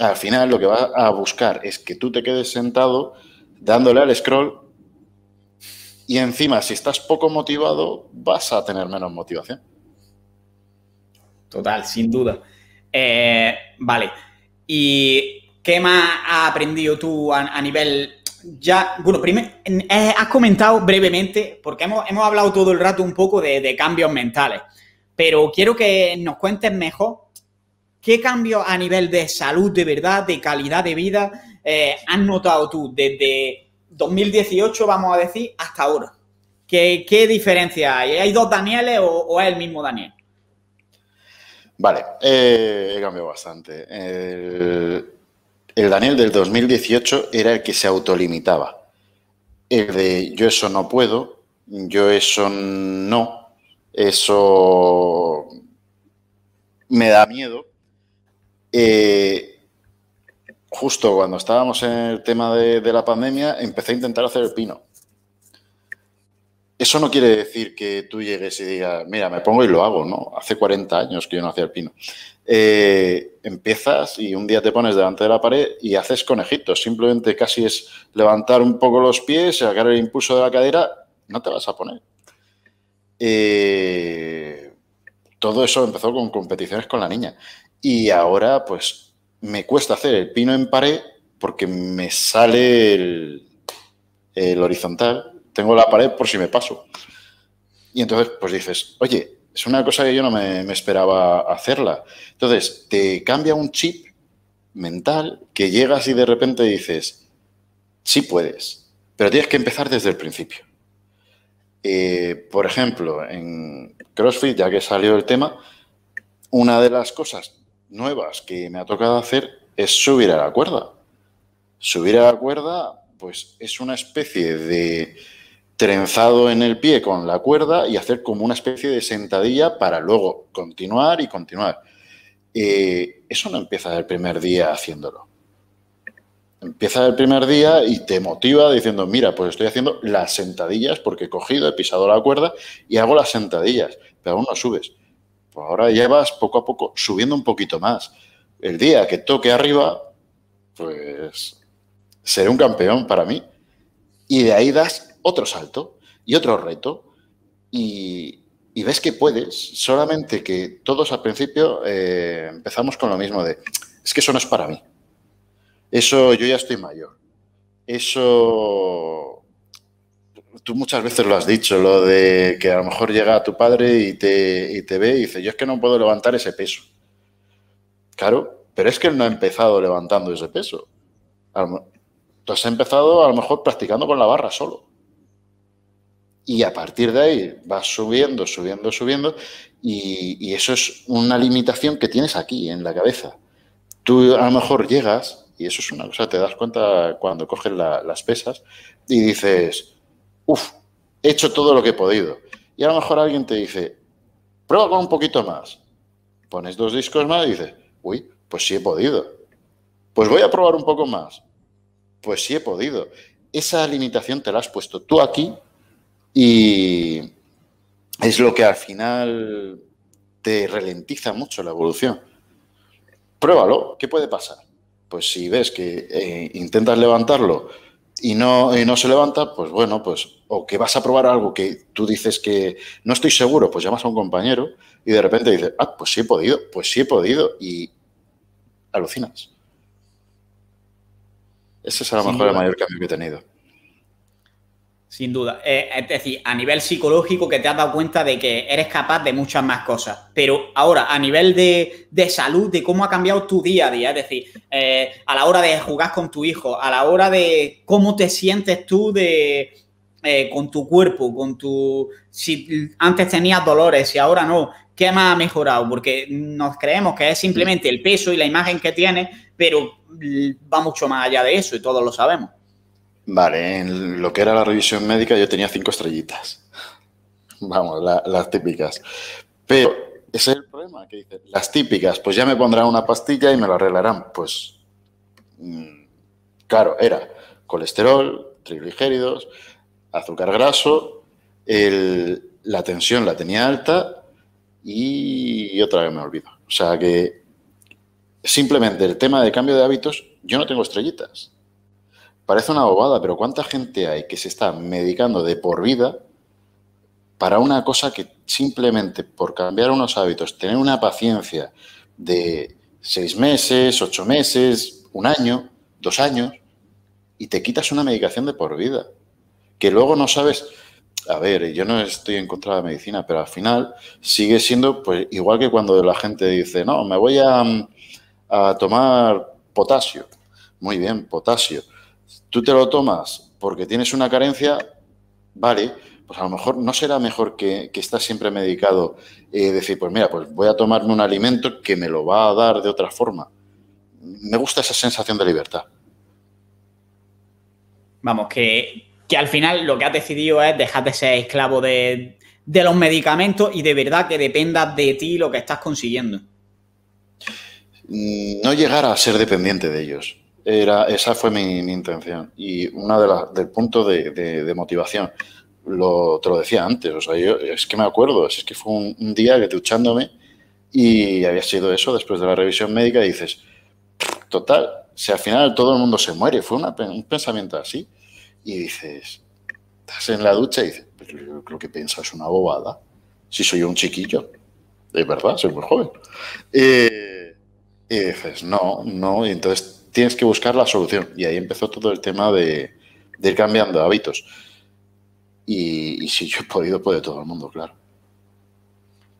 al final lo que va a buscar es que tú te quedes sentado dándole al scroll y encima si estás poco motivado vas a tener menos motivación total, sin duda. Eh, vale. ¿Y qué más has aprendido tú a, nivel ya, bueno, primero, eh, has comentado brevemente, porque hemos, hemos, hablado todo el rato un poco de, cambios mentales, pero quiero que nos cuentes mejor qué cambios a nivel de salud de verdad, de calidad de vida, eh, has notado tú desde 2018, vamos a decir, hasta ahora. ¿Qué, diferencia hay? ¿Hay dos Danieles o, o es el mismo Daniel? Vale, eh, he cambiado bastante. El, Daniel del 2018 era el que se autolimitaba. El de yo eso no puedo, yo eso no, eso me da miedo. Eh, justo cuando estábamos en el tema de la pandemia, empecé a intentar hacer el pino eso no quiere decir que tú llegues y digas, mira, me pongo y lo hago, ¿no? Hace 40 años que yo no hacía el pino. Eh, empiezas y un día te pones delante de la pared y haces conejitos. Simplemente casi es levantar un poco los pies, sacar el impulso de la cadera, no te vas a poner. Eh, todo eso empezó con competiciones con la niña. Y ahora, pues, me cuesta hacer el pino en pared porque me sale el horizontal tengo la pared por si me paso. Y entonces, pues dices, oye, es una cosa que yo no me, esperaba hacerla. Entonces, te cambia un chip mental que llegas y de repente dices, sí puedes, pero tienes que empezar desde el principio. Eh, por ejemplo, en CrossFit, ya que salió el tema, una de las cosas nuevas que me ha tocado hacer es subir a la cuerda. Subir a la cuerda, pues es una especie de trenzado en el pie con la cuerda y hacer como una especie de sentadilla para luego continuar y continuar. Eh, eso no empieza el primer día haciéndolo. Empieza el primer día y te motiva diciendo, mira, pues estoy haciendo las sentadillas porque he cogido, he pisado la cuerda y hago las sentadillas, pero aún no subes. Pues ahora ya vas poco a poco subiendo un poquito más. El día que toque arriba, pues seré un campeón para mí. Y de ahí das otro salto y otro reto y, ves que puedes, solamente que todos al principio eh, empezamos con lo mismo de, es que eso no es para mí, eso yo ya estoy mayor, eso tú muchas veces lo has dicho, lo de que a lo mejor llega a tu padre y te, y te, ve y dice, yo es que no puedo levantar ese peso. Claro, pero es que él no ha empezado levantando ese peso. Tú has empezado a lo mejor practicando con la barra solo y a partir de ahí vas subiendo, subiendo, subiendo, y, eso es una limitación que tienes aquí, en la cabeza. Tú a lo mejor llegas, y eso es una cosa, te das cuenta cuando coges las pesas, y dices, uff, he hecho todo lo que he podido. Y a lo mejor alguien te dice, prueba con un poquito más. Pones dos discos más y dices, uy, pues sí he podido. Pues voy a probar un poco más. Pues sí he podido. Esa limitación te la has puesto tú aquí y es lo que al final te ralentiza mucho la evolución. Pruébalo, ¿qué puede pasar? Pues si ves que eh, intentas levantarlo y no, no se levanta, pues bueno, pues o que vas a probar algo que tú dices que no estoy seguro, pues llamas a un compañero y de repente dices, ah, pues sí he podido, pues sí he podido y alucinas. Ese es a lo mejor el mayor cambio que he tenido. Sin duda. Eh, es decir, a nivel psicológico que te has dado cuenta de que eres capaz de muchas más cosas. Pero ahora, a nivel de, salud, de cómo ha cambiado tu día a día, es decir, eh, a la hora de jugar con tu hijo, a la hora de cómo te sientes tú de, eh, con tu cuerpo, con tu... Si antes tenías dolores y ahora no, ¿qué más ha mejorado? Porque nos creemos que es simplemente el peso y la imagen que tienes, pero va mucho más allá de eso y todos lo sabemos. Vale, en lo que era la revisión médica yo tenía cinco estrellitas. Vamos, las típicas. Pero ese es el problema que las típicas, pues ya me pondrán una pastilla y me lo arreglarán. Pues mm, claro, era colesterol, triglicéridos, azúcar graso, la tensión la tenía alta y, y otra vez me olvido. O sea que simplemente el tema de cambio de hábitos, yo no tengo estrellitas. Parece una bobada, pero ¿cuánta gente hay que se está medicando de por vida para una cosa que simplemente por cambiar unos hábitos, tener una paciencia de seis meses, ocho meses, un año, dos años, y te quitas una medicación de por vida, que luego no sabes, a ver, yo no estoy en contra de la medicina, pero al final sigue siendo pues igual que cuando la gente dice, no, me voy a mm, tomar potasio. Muy bien, potasio tú te lo tomas porque tienes una carencia, vale, pues a lo mejor no será mejor que, estar estás siempre medicado y eh, decir, pues mira, pues voy a tomarme un alimento que me lo va a dar de otra forma. Me gusta esa sensación de libertad. Vamos, que, al final lo que has decidido es dejar de ser esclavo de, de los medicamentos y de verdad que dependas de ti lo que estás consiguiendo. Mm, no llegar a ser dependiente de ellos. Era, esa fue mi, intención. Y una de las del punto de, motivación, lo, te lo decía antes, o yo es que me acuerdo, es que fue un, día que duchándome y había sido eso después de la revisión médica y dices, total, si al final todo el mundo se muere, fue un pensamiento así. Y dices, estás en la ducha y dices, pero yo creo que piensas una bobada, si soy un chiquillo, es verdad, soy muy joven. Eh, y dices, no, no, y entonces tienes que buscar la solución. Y ahí empezó todo el tema de, ir cambiando hábitos. Y, si yo he podido, puede todo el mundo, claro.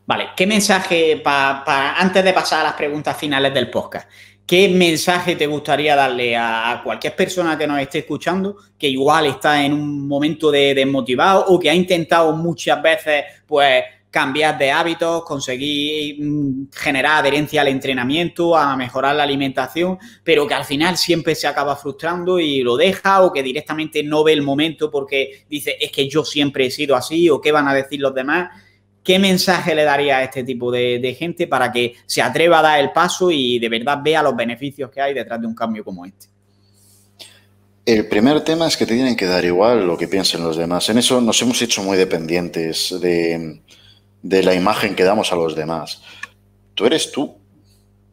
Vale, ¿qué mensaje, antes de pasar a las preguntas finales del podcast, qué mensaje te gustaría darle a, a cualquier persona que nos esté escuchando, que igual está en un momento de desmotivado o que ha intentado muchas veces, pues, cambiar de hábitos, conseguir mm, generar adherencia al entrenamiento, a mejorar la alimentación, pero que al final siempre se acaba frustrando y lo deja o que directamente no ve el momento porque dice, es que yo siempre he sido así o qué van a decir los demás. ¿Qué mensaje le daría a este tipo de, gente para que se atreva a dar el paso y de verdad vea los beneficios que hay detrás de un cambio como este? El primer tema es que te tienen que dar igual lo que piensen los demás. En eso nos hemos hecho muy dependientes de, de la imagen que damos a los demás. Tú eres tú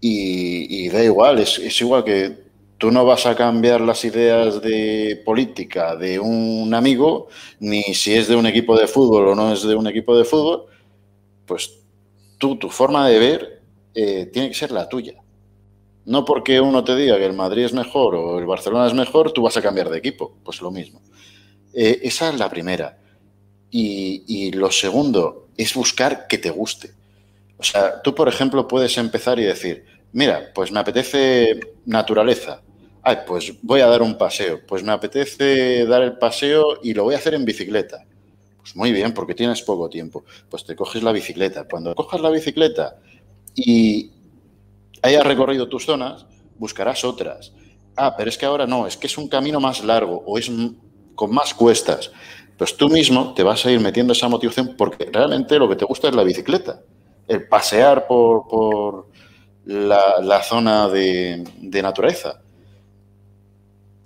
y, da igual, es, igual que tú no vas a cambiar las ideas de política de un amigo, ni si es de un equipo de fútbol o no es de un equipo de fútbol, pues tú, tu forma de ver eh, tiene que ser la tuya. No porque uno te diga que el Madrid es mejor o el Barcelona es mejor, tú vas a cambiar de equipo, pues lo mismo. Eh, esa es la primera. Y, y lo segundo, es buscar que te guste. O sea, tú, por ejemplo, puedes empezar y decir, mira, pues me apetece naturaleza. Ay, pues voy a dar un paseo. Pues me apetece dar el paseo y lo voy a hacer en bicicleta. Pues muy bien, porque tienes poco tiempo. Pues te coges la bicicleta. Cuando cojas la bicicleta y hayas recorrido tus zonas, buscarás otras. Ah, pero es que ahora no, es que es un camino más largo o es con más cuestas. Pues tú mismo te vas a ir metiendo esa motivación porque realmente lo que te gusta es la bicicleta, el pasear por, la, zona de, naturaleza.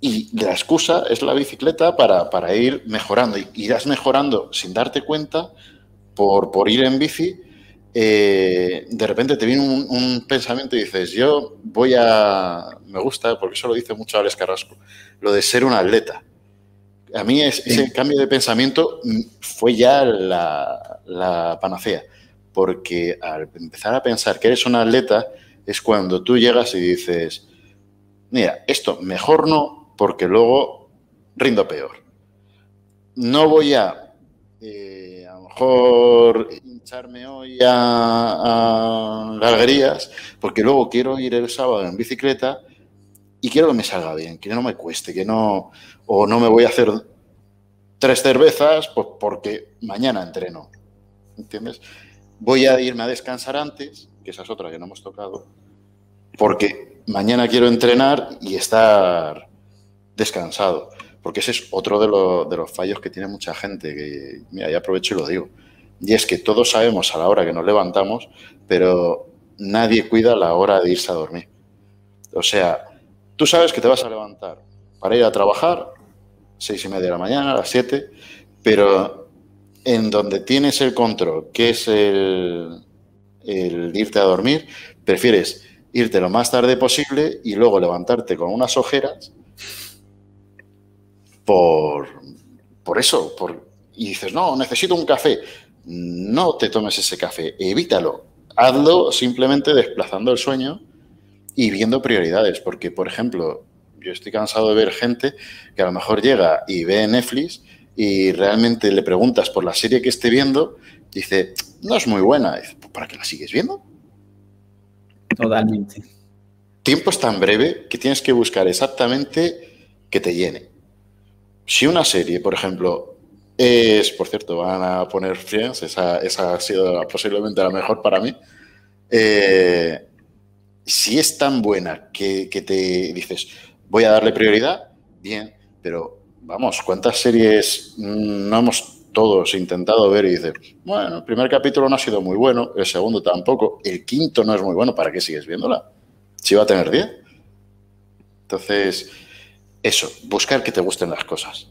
Y la excusa es la bicicleta para, ir mejorando. Y irás mejorando sin darte cuenta por, por ir en bici. Eh, de repente te viene un, un, pensamiento y dices, yo voy a, me gusta, porque eso lo dice mucho Alex Carrasco, lo de ser un atleta. A mí ese cambio de pensamiento mm, fue ya la, panacea, porque al empezar a pensar que eres un atleta es cuando tú llegas y dices, mira, esto mejor no, porque luego rindo peor. No voy a, eh, a lo mejor, hincharme hoy a, a, porque luego quiero ir el sábado en bicicleta y quiero que me salga bien, que no me cueste, que no, o no me voy a hacer tres cervezas pues porque mañana entreno, ¿entiendes? Voy a irme a descansar antes, que esa es otra que no hemos tocado, porque mañana quiero entrenar y estar descansado, porque ese es otro de, los fallos que tiene mucha gente, que mira, ya aprovecho y lo digo, y es que todos sabemos a la hora que nos levantamos, pero nadie cuida la hora de irse a dormir. O sea, Tú sabes que te vas a levantar para ir a trabajar, seis y media de la mañana, a las siete, pero en donde tienes el control, que es el, irte a dormir, prefieres irte lo más tarde posible y luego levantarte con unas ojeras por, por eso. Por, y dices, no, necesito un café. No te tomes ese café, evítalo. Hazlo simplemente desplazando el sueño y viendo prioridades, porque, por ejemplo, yo estoy cansado de ver gente que a lo mejor llega y ve Netflix y realmente le preguntas por la serie que esté viendo, dice, no es muy buena. Dice, pues, ¿Para qué la sigues viendo? Totalmente. Tiempo es tan breve que tienes que buscar exactamente que te llene. Si una serie, por ejemplo, es, por cierto, van a poner Friends, esa, esa ha sido posiblemente la mejor para mí, eh, si es tan buena que, te dices, voy a darle prioridad, bien, pero vamos, ¿cuántas series mm, no hemos todos intentado ver y dices, bueno, el primer capítulo no ha sido muy bueno, el segundo tampoco, el quinto no es muy bueno, ¿para qué sigues viéndola? Si va a tener 10. Entonces, eso, buscar que te gusten las cosas.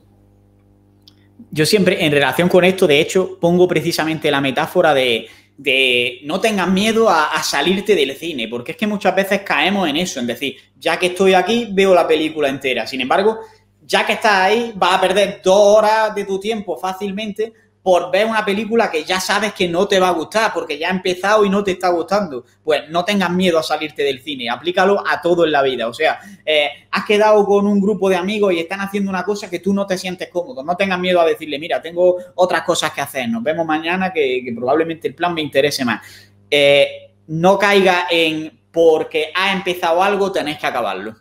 Yo siempre, en relación con esto, de hecho, pongo precisamente la metáfora de de no tengas miedo a, salirte del cine, porque es que muchas veces caemos en eso, en decir, ya que estoy aquí, veo la película entera. Sin embargo, ya que estás ahí, vas a perder dos horas de tu tiempo fácilmente por ver una película que ya sabes que no te va a gustar, porque ya ha empezado y no te está gustando. Pues no tengas miedo a salirte del cine, aplícalo a todo en la vida. O sea, eh, has quedado con un grupo de amigos y están haciendo una cosa que tú no te sientes cómodo. No tengas miedo a decirle, mira, tengo otras cosas que hacer, nos vemos mañana, que, probablemente el plan me interese más. Eh, no caiga en porque ha empezado algo, tenés que acabarlo.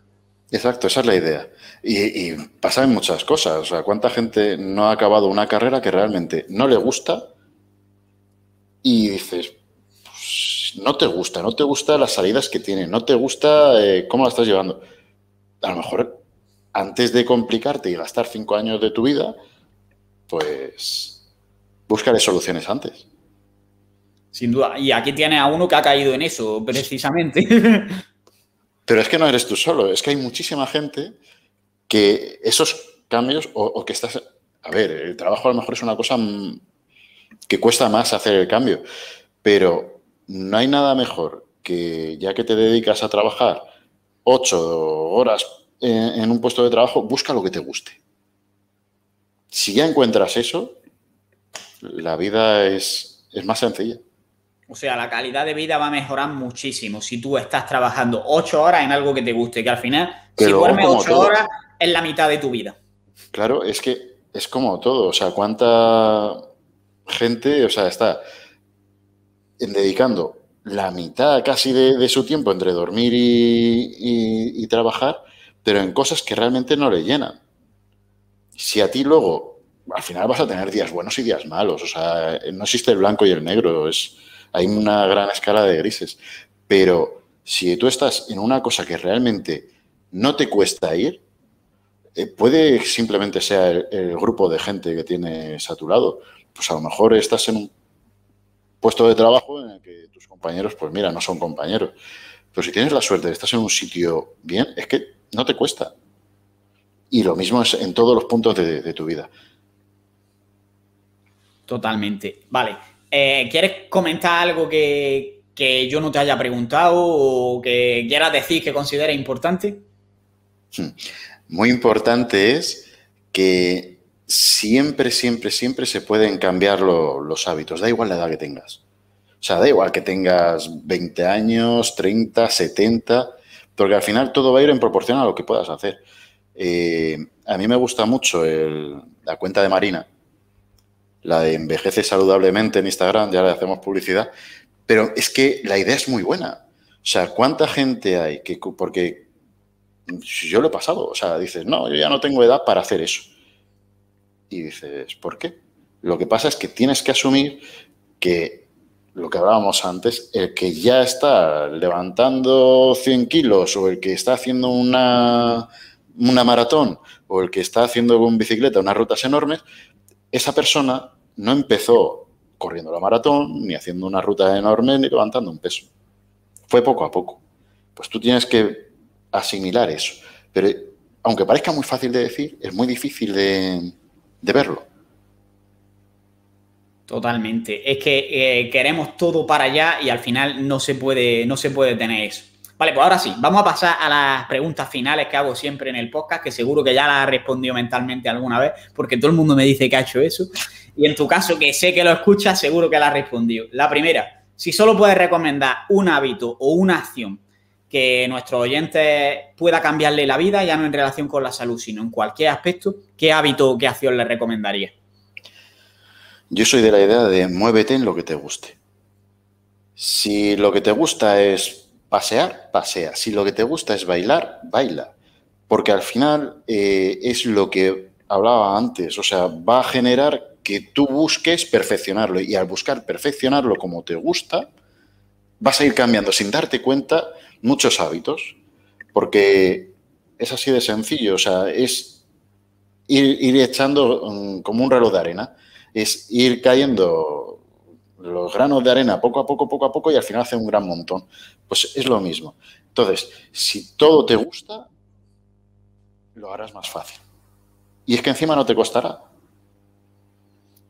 Exacto, esa es la idea. Y, pasan muchas cosas. O sea, ¿cuánta gente no ha acabado una carrera que realmente no le gusta y dices, pues, no te gusta, no te gusta las salidas que tiene, no te gusta eh, cómo la estás llevando? A lo mejor antes de complicarte y gastar cinco años de tu vida, pues buscaré soluciones antes. Sin duda. Y aquí tiene a uno que ha caído en eso, precisamente. <laughs> Pero es que no eres tú solo, es que hay muchísima gente que esos cambios o, que estás... A ver, el trabajo a lo mejor es una cosa mm, que cuesta más hacer el cambio, pero no hay nada mejor que ya que te dedicas a trabajar ocho horas en, un puesto de trabajo, busca lo que te guste. Si ya encuentras eso, la vida es, es más sencilla. O sea, la calidad de vida va a mejorar muchísimo si tú estás trabajando ocho horas en algo que te guste, que al final, si duermes ocho horas, es la mitad de tu vida. Claro, es que es como todo. O sea, cuánta gente, o sea, está dedicando la mitad casi de, su tiempo entre dormir y, y trabajar, pero en cosas que realmente no le llenan. Si a ti luego, al final vas a tener días buenos y días malos, o sea, no existe el blanco y el negro, es, hay una gran escala de grises. Pero si tú estás en una cosa que realmente no te cuesta ir, eh, puede simplemente ser el, grupo de gente que tienes a tu lado. Pues a lo mejor estás en un puesto de trabajo en el que tus compañeros, pues mira, no son compañeros. Pero si tienes la suerte de estar en un sitio bien, es que no te cuesta. Y lo mismo es en todos los puntos de, de tu vida. Totalmente. Vale. Eh, ¿Quieres comentar algo que, yo no te haya preguntado o que quieras decir que consideres importante? Hmm. Muy importante es que siempre, siempre, siempre se pueden cambiar los hábitos, da igual la edad que tengas. O sea, da igual que tengas 20 años, 30, 70, porque al final todo va a ir en proporción a lo que puedas hacer. Eh, a mí me gusta mucho la cuenta de Marina, la de envejece saludablemente en Instagram, ya le hacemos publicidad, pero es que la idea es muy buena. O sea, ¿cuánta gente hay que, porque yo lo he pasado, o sea, dices, no, yo ya no tengo edad para hacer eso. Y dices, ¿por qué? Lo que pasa es que tienes que asumir que lo que hablábamos antes, el que ya está levantando 100 kilos o el que está haciendo una, una maratón o el que está haciendo con bicicleta unas rutas enormes, esa persona no empezó corriendo la maratón, ni haciendo una ruta enorme, ni levantando un peso. Fue poco a poco. Pues tú tienes que asimilar eso. Pero aunque parezca muy fácil de decir, es muy difícil de, verlo. Totalmente. Es que eh, queremos todo para allá y al final no se puede, no se puede tener eso. Vale, pues ahora sí, vamos a pasar a las preguntas finales que hago siempre en el podcast, que seguro que ya la las respondido mentalmente alguna vez, porque todo el mundo me dice que ha hecho eso. Y en tu caso, que sé que lo escuchas, seguro que la has respondido. La primera, si solo puedes recomendar un hábito o una acción que nuestro oyente pueda cambiarle la vida, ya no en relación con la salud, sino en cualquier aspecto, ¿qué hábito o qué acción le recomendaría? Yo soy de la idea de muévete en lo que te guste. Si lo que te gusta es pasear, pasea. Si lo que te gusta es bailar, baila. Porque al final eh, es lo que hablaba antes, o sea, va a generar que tú busques perfeccionarlo. Y al buscar perfeccionarlo como te gusta, vas a ir cambiando sin darte cuenta muchos hábitos. Porque es así de sencillo. O sea, es ir, echando mm, como un reloj de arena. Es ir cayendo los granos de arena poco a poco, poco a poco, y al final hace un gran montón. Pues es lo mismo. Entonces, si todo te gusta, lo harás más fácil. Y es que encima no te costará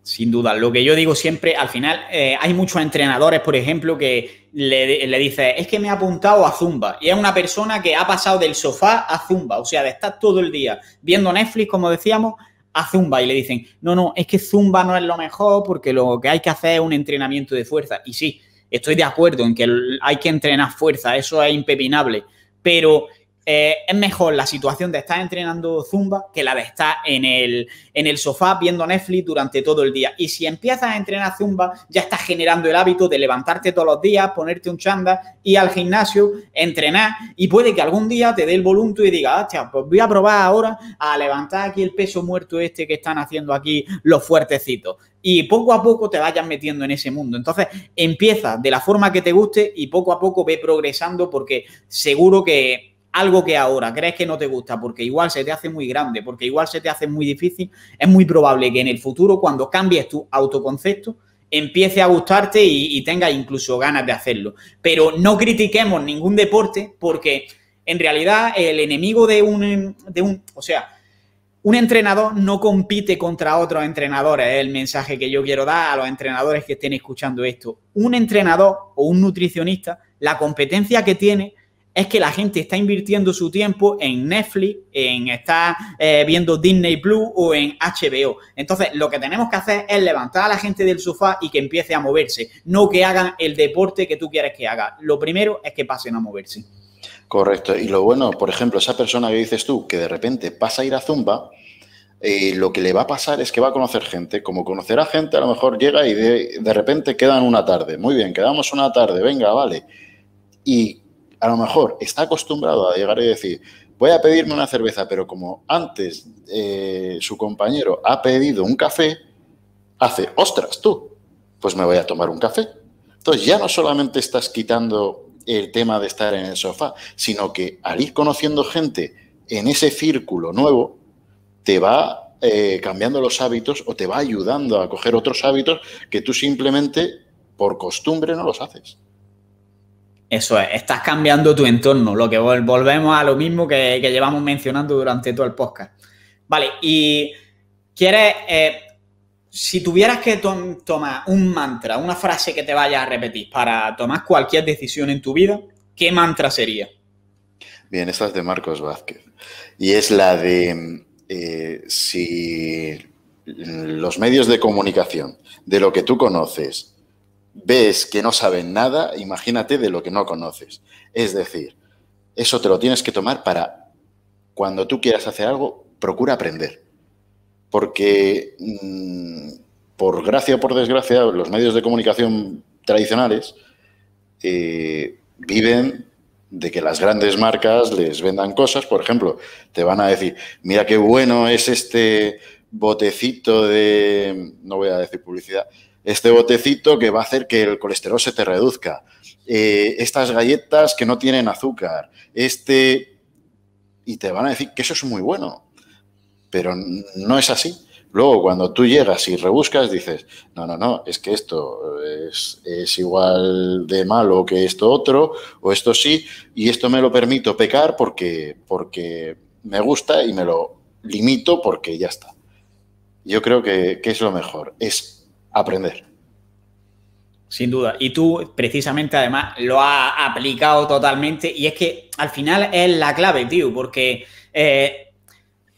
sin duda, lo que yo digo siempre, al final eh, hay muchos entrenadores, por ejemplo, que le, le dice, es que me ha apuntado a Zumba. Y es una persona que ha pasado del sofá a Zumba, o sea, de estar todo el día viendo Netflix, como decíamos, a Zumba. Y le dicen, no, no, es que Zumba no es lo mejor porque lo que hay que hacer es un entrenamiento de fuerza. Y sí, estoy de acuerdo en que hay que entrenar fuerza, eso es impepinable. Pero eh, es mejor la situación de estar entrenando zumba que la de estar en el, en el sofá viendo Netflix durante todo el día. Y si empiezas a entrenar zumba, ya estás generando el hábito de levantarte todos los días, ponerte un chanda, ir al gimnasio, entrenar. Y puede que algún día te dé el volunto y diga hostia, pues voy a probar ahora a levantar aquí el peso muerto este que están haciendo aquí los fuertecitos y poco a poco te vayas metiendo en ese mundo. Entonces, empieza de la forma que te guste y poco a poco ve progresando porque seguro que algo que ahora crees que no te gusta, porque igual se te hace muy grande, porque igual se te hace muy difícil, es muy probable que en el futuro, cuando cambies tu autoconcepto, empiece a gustarte y, tengas incluso ganas de hacerlo. Pero no critiquemos ningún deporte porque en realidad el enemigo de un, de un o sea, un entrenador no compite contra otros entrenadores, es el mensaje que yo quiero dar a los entrenadores que estén escuchando esto. Un entrenador o un nutricionista, la competencia que tiene es que la gente está invirtiendo su tiempo en Netflix, en estar eh, viendo Disney Blue o en HBO. Entonces, lo que tenemos que hacer es levantar a la gente del sofá y que empiece a moverse, no que hagan el deporte que tú quieres que haga. Lo primero es que pasen a moverse. Correcto. Y lo bueno, por ejemplo, esa persona que dices tú, que de repente pasa a ir a Zumba, eh, lo que le va a pasar es que va a conocer gente. Como conocerá gente, a lo mejor llega y de, de repente quedan una tarde. Muy bien, quedamos una tarde, venga, vale. Y a lo mejor está acostumbrado a llegar y decir, voy a pedirme una cerveza, pero como antes eh, su compañero ha pedido un café, hace, ostras, tú, pues me voy a tomar un café. Entonces ya no solamente estás quitando el tema de estar en el sofá, sino que al ir conociendo gente en ese círculo nuevo, te va eh, cambiando los hábitos o te va ayudando a coger otros hábitos que tú simplemente por costumbre no los haces. Eso es, estás cambiando tu entorno, lo que volvemos a lo mismo que, llevamos mencionando durante todo el podcast. Vale, y quieres, eh, si tuvieras que tomar un mantra, una frase que te vayas a repetir para tomar cualquier decisión en tu vida, ¿qué mantra sería? Bien, esta es de Marcos Vázquez. Y es la de eh, si los medios de comunicación, de lo que tú conoces, ves que no saben nada, imagínate de lo que no conoces. Es decir, eso te lo tienes que tomar para cuando tú quieras hacer algo, procura aprender. Porque, mm, por gracia o por desgracia, los medios de comunicación tradicionales eh, viven de que las grandes marcas les vendan cosas. Por ejemplo, te van a decir, mira qué bueno es este botecito de, no voy a decir publicidad, este botecito que va a hacer que el colesterol se te reduzca, eh, estas galletas que no tienen azúcar, este... Y te van a decir que eso es muy bueno, pero no es así. Luego, cuando tú llegas y rebuscas, dices, no, no, no, es que esto es, igual de malo que esto otro, o esto sí, y esto me lo permito pecar porque, porque me gusta y me lo limito porque ya está. Yo creo que, que es lo mejor, es aprender. Sin duda. Y tú, precisamente, además, lo has aplicado totalmente. Y es que al final es la clave, tío, porque eh,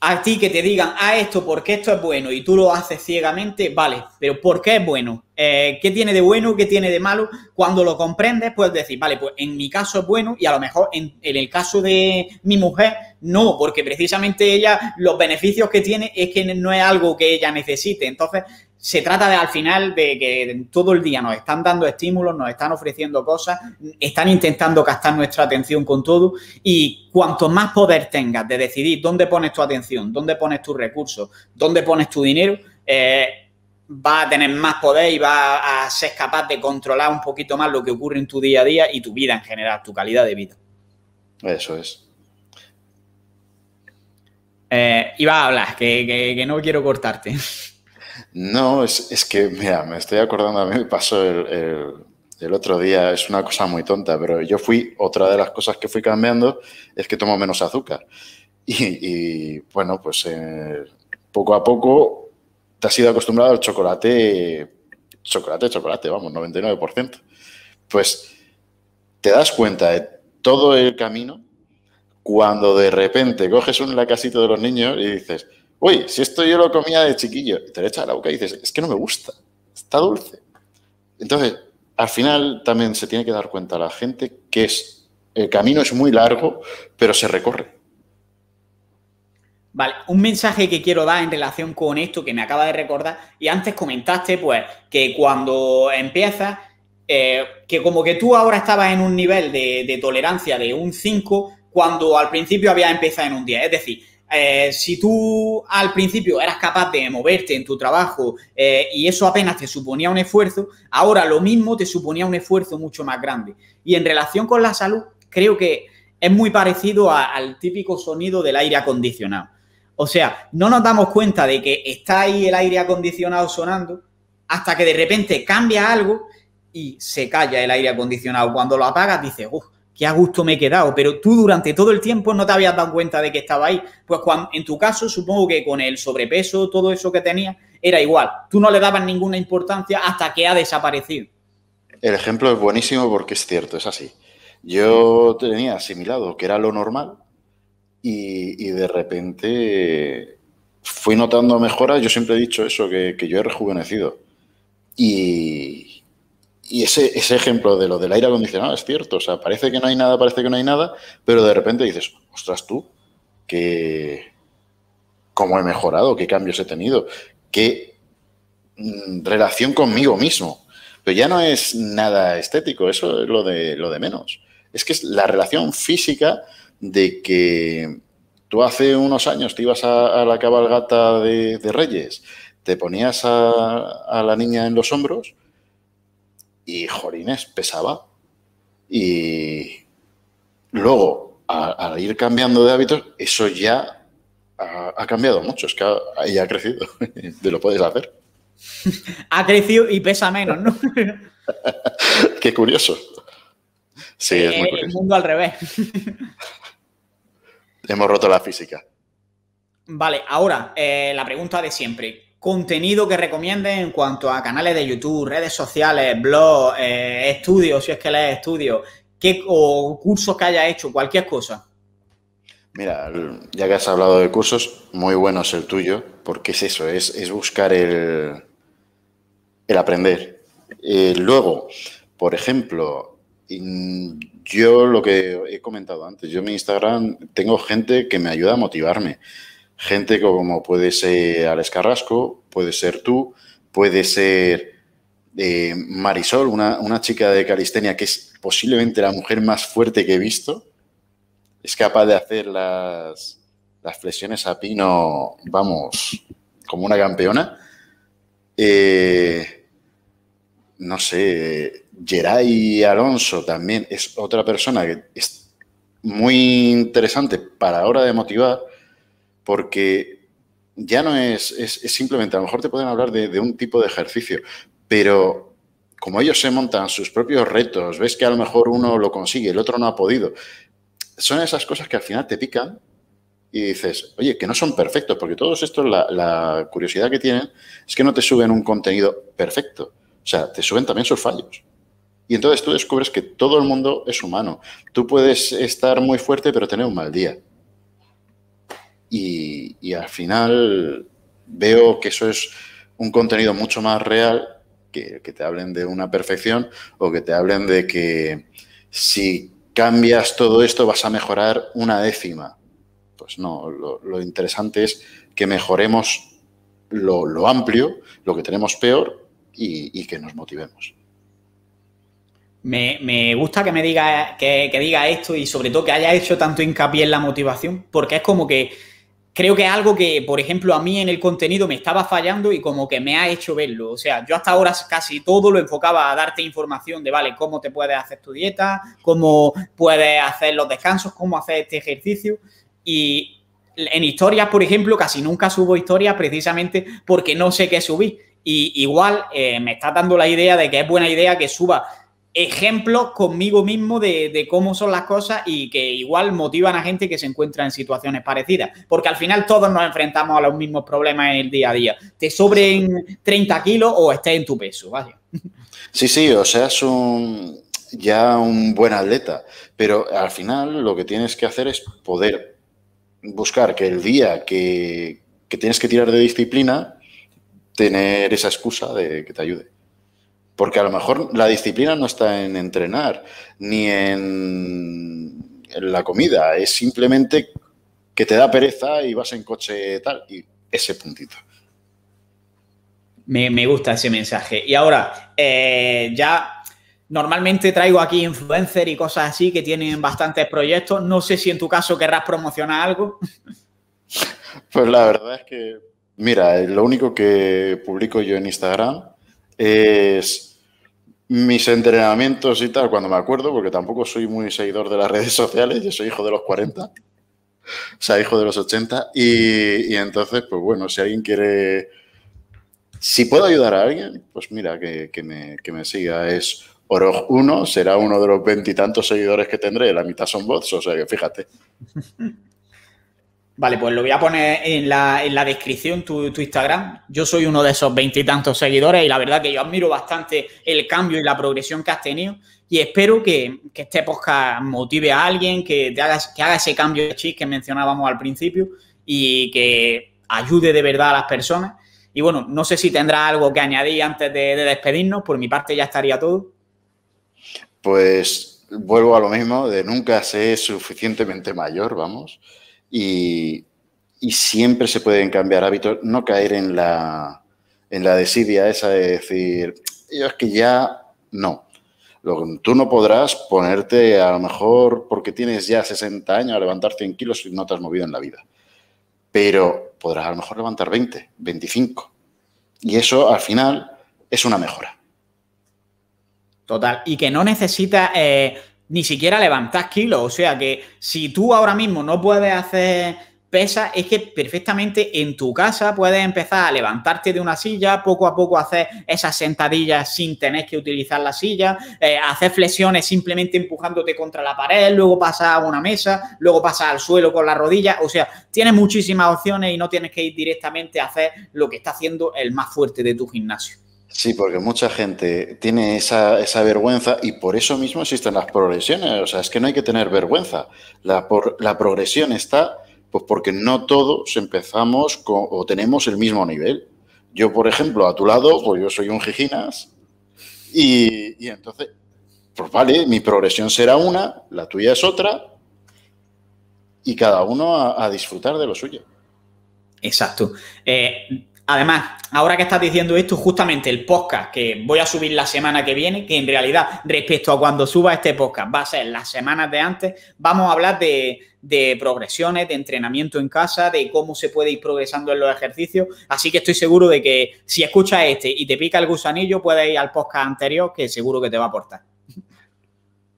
a ti que te digan, ah, esto porque esto es bueno y tú lo haces ciegamente, vale, pero ¿por qué es bueno? Eh, ¿Qué tiene de bueno? ¿Qué tiene de malo? Cuando lo comprendes, puedes decir, vale, pues en mi caso es bueno y a lo mejor en el caso de mi mujer, no, porque precisamente ella, los beneficios que tiene es que no es algo que ella necesite. Entonces, se trata de, al final de que todo el día nos están dando estímulos, nos están ofreciendo cosas, están intentando gastar nuestra atención con todo y cuanto más poder tengas de decidir dónde pones tu atención, dónde pones tus recursos, dónde pones tu dinero, eh, va a tener más poder y va a ser capaz de controlar un poquito más lo que ocurre en tu día a día y tu vida en general, tu calidad de vida. Eso es. Y eh, va a hablar, que no quiero cortarte. No, es, que, mira, me estoy acordando, a mí me pasó el, el, otro día, es una cosa muy tonta, pero yo fui, otra de las cosas que fui cambiando es que tomo menos azúcar. Y, bueno, pues eh, poco a poco te has ido acostumbrado al chocolate, chocolate, chocolate, vamos, 99%. Pues te das cuenta de todo el camino cuando de repente coges un lacasito de los niños y dices, uy, si esto yo lo comía de chiquillo, te lo echas la boca y dices, es que no me gusta, está dulce. Entonces, al final también se tiene que dar cuenta la gente que es, el camino es muy largo, pero se recorre. Vale, un mensaje que quiero dar en relación con esto que me acaba de recordar, y antes comentaste, pues, que cuando empiezas, eh, que como que tú ahora estabas en un nivel de, tolerancia de un 5, cuando al principio había empezado en un 10. Es decir, eh, si tú al principio eras capaz de moverte en tu trabajo eh, y eso apenas te suponía un esfuerzo, ahora lo mismo te suponía un esfuerzo mucho más grande. Y en relación con la salud, creo que es muy parecido al típico sonido del aire acondicionado. O sea, no nos damos cuenta de que está ahí el aire acondicionado sonando hasta que de repente cambia algo y se calla el aire acondicionado. Cuando lo apagas dices, uff, qué a gusto me he quedado, pero tú durante todo el tiempo no te habías dado cuenta de que estaba ahí. Pues Juan, en tu caso, supongo que con el sobrepeso, todo eso que tenía, era igual. Tú no le dabas ninguna importancia hasta que ha desaparecido. El ejemplo es buenísimo porque es cierto, es así. Yo tenía asimilado que era lo normal y, de repente fui notando mejoras. Yo siempre he dicho eso, que, que yo he rejuvenecido. Y, y ese, ese ejemplo de lo del aire acondicionado es cierto. O sea, parece que no hay nada, parece que no hay nada, pero de repente dices, ostras tú, que cómo he mejorado, qué cambios he tenido, qué mm, relación conmigo mismo. Pero ya no es nada estético, eso es lo de, lo de menos. Es que es la relación física de que tú hace unos años te ibas a, la cabalgata de, Reyes, te ponías a la niña en los hombros y Jorines pesaba. Y luego, al ir cambiando de hábitos, eso ya ha, cambiado mucho. Es que ha, crecido. Te <laughs> lo puedes hacer. ha crecido y pesa menos, ¿no? <laughs> Qué curioso. Sí, es muy eh, curioso. El mundo al revés. Hemos roto la física. Vale, ahora eh, la pregunta de siempre contenido que recomiendes en cuanto a canales de YouTube, redes sociales, blogs, eh, estudios, si es que lees estudios, qué, o cursos que haya hecho, cualquier cosa. Mira, ya que has hablado de cursos, muy bueno es el tuyo, porque es eso, es, buscar el, el aprender. Eh, luego, por ejemplo, yo lo que he comentado antes, yo en mi Instagram tengo gente que me ayuda a motivarme. Gente como puede ser Alex Carrasco, puede ser tú, puede ser eh, Marisol, una, chica de calistenia que es posiblemente la mujer más fuerte que he visto. Es capaz de hacer las, las flexiones a pino, vamos, como una campeona. Eh, no sé, Geray Alonso también es otra persona que es muy interesante para ahora de motivar porque ya no es, es, simplemente, a lo mejor te pueden hablar de, un tipo de ejercicio, pero como ellos se montan sus propios retos, ves que a lo mejor uno lo consigue, el otro no ha podido, son esas cosas que al final te pican y dices, oye, que no son perfectos, porque todos estos, la, curiosidad que tienen es que no te suben un contenido perfecto, o sea, te suben también sus fallos. Y entonces tú descubres que todo el mundo es humano. Tú puedes estar muy fuerte, pero tener un mal día y, al final veo que eso es un contenido mucho más real que, que, te hablen de una perfección o que te hablen de que si cambias todo esto vas a mejorar una décima. Pues no, lo, interesante es que mejoremos lo, amplio, lo que tenemos peor y, que nos motivemos. Me, gusta que me diga que diga esto y sobre todo que haya hecho tanto hincapié en la motivación, porque es como que creo que es algo que, por ejemplo, a mí en el contenido me estaba fallando y como que me ha hecho verlo. O sea, yo hasta ahora casi todo lo enfocaba a darte información de, vale, cómo te puedes hacer tu dieta, cómo puedes hacer los descansos, cómo hacer este ejercicio. Y en historias, por ejemplo, casi nunca subo historias precisamente porque no sé qué subir. Y igual eh, me está dando la idea de que es buena idea que suba ejemplos conmigo mismo de, cómo son las cosas y que igual motivan a gente que se encuentra en situaciones parecidas. Porque al final todos nos enfrentamos a los mismos problemas en el día a día. Te sobren 30 kilos o estés en tu peso, Sí, sí, o sea, es un, ya un buen atleta. Pero al final lo que tienes que hacer es poder buscar que el día que, que tienes que tirar de disciplina, tener esa excusa de que te ayude. Porque a lo mejor la disciplina no está en entrenar ni en, la comida, es simplemente que te da pereza y vas en coche tal, y ese puntito. Me, gusta ese mensaje. Y ahora, eh, ya normalmente traigo aquí influencer y cosas así que tienen bastantes proyectos. No sé si en tu caso querrás promocionar algo. <laughs> Pues la verdad es que, mira, lo único que publico yo en Instagram es mis entrenamientos y tal, cuando me acuerdo, porque tampoco soy muy seguidor de las redes sociales, yo soy hijo de los 40, o sea, hijo de los 80, y, entonces, pues bueno, si alguien quiere, si puedo ayudar a alguien, pues mira, que, me, siga, es oroj 1 será uno de los veintitantos seguidores que tendré, la mitad son bots, o sea, que fíjate. Vale, pues lo voy a poner en la, en la descripción tu, tu, Instagram. Yo soy uno de esos veintitantos seguidores y la verdad que yo admiro bastante el cambio y la progresión que has tenido y espero que, este podcast motive a alguien, que, que haga ese cambio de chis que mencionábamos al principio y que ayude de verdad a las personas. Y bueno, no sé si tendrá algo que añadir antes de, de despedirnos, por mi parte ya estaría todo. Pues vuelvo a lo mismo, de nunca ser suficientemente mayor, vamos y, siempre se pueden cambiar hábitos, no caer en la, en la desidia esa de decir, yo es que ya no. Tú no podrás ponerte, a lo mejor porque tienes ya 60 años, a levantar 100 kilos y no te has movido en la vida. Pero podrás a lo mejor levantar 20, 25. Y eso al final es una mejora. Total. Y que no necesita eh, ni siquiera levantas kilos. O sea que si tú ahora mismo no puedes hacer pesa, es que perfectamente en tu casa puedes empezar a levantarte de una silla, poco a poco hacer esas sentadillas sin tener que utilizar la silla, eh, hacer flexiones simplemente empujándote contra la pared, luego pasar a una mesa, luego pasar al suelo con la rodilla. O sea, tienes muchísimas opciones y no tienes que ir directamente a hacer lo que está haciendo el más fuerte de tu gimnasio. Sí, porque mucha gente tiene esa, vergüenza y por eso mismo existen las progresiones. O sea, es que no hay que tener vergüenza. La, por, la progresión está, pues porque no todos empezamos o tenemos el mismo nivel. Yo, por ejemplo, a tu lado, pues yo soy un Giginas y, entonces, pues vale, mi progresión será una, la tuya es otra y cada uno a, disfrutar de lo suyo. Exacto. Eh, Además, ahora que estás diciendo esto, justamente el podcast que voy a subir la semana que viene, que en realidad respecto a cuando suba este podcast va a ser las semanas de antes, vamos a hablar de, progresiones, de entrenamiento en casa, de cómo se puede ir progresando en los ejercicios. Así que estoy seguro de que si escuchas este y te pica el gusanillo, puedes ir al podcast anterior, que seguro que te va a aportar.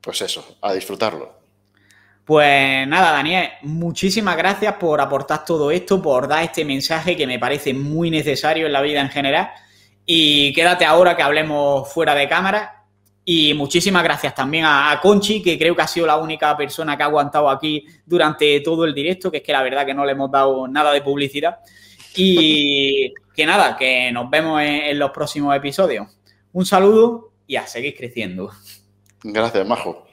Pues eso, a disfrutarlo. Pues nada, Daniel, muchísimas gracias por aportar todo esto, por dar este mensaje que me parece muy necesario en la vida en general. Y quédate ahora que hablemos fuera de cámara. Y muchísimas gracias también a, Conchi, que creo que ha sido la única persona que ha aguantado aquí durante todo el directo, que es que la verdad que no le hemos dado nada de publicidad. Y <laughs> que nada, que nos vemos en los próximos episodios. Un saludo y a seguir creciendo. Gracias, Majo.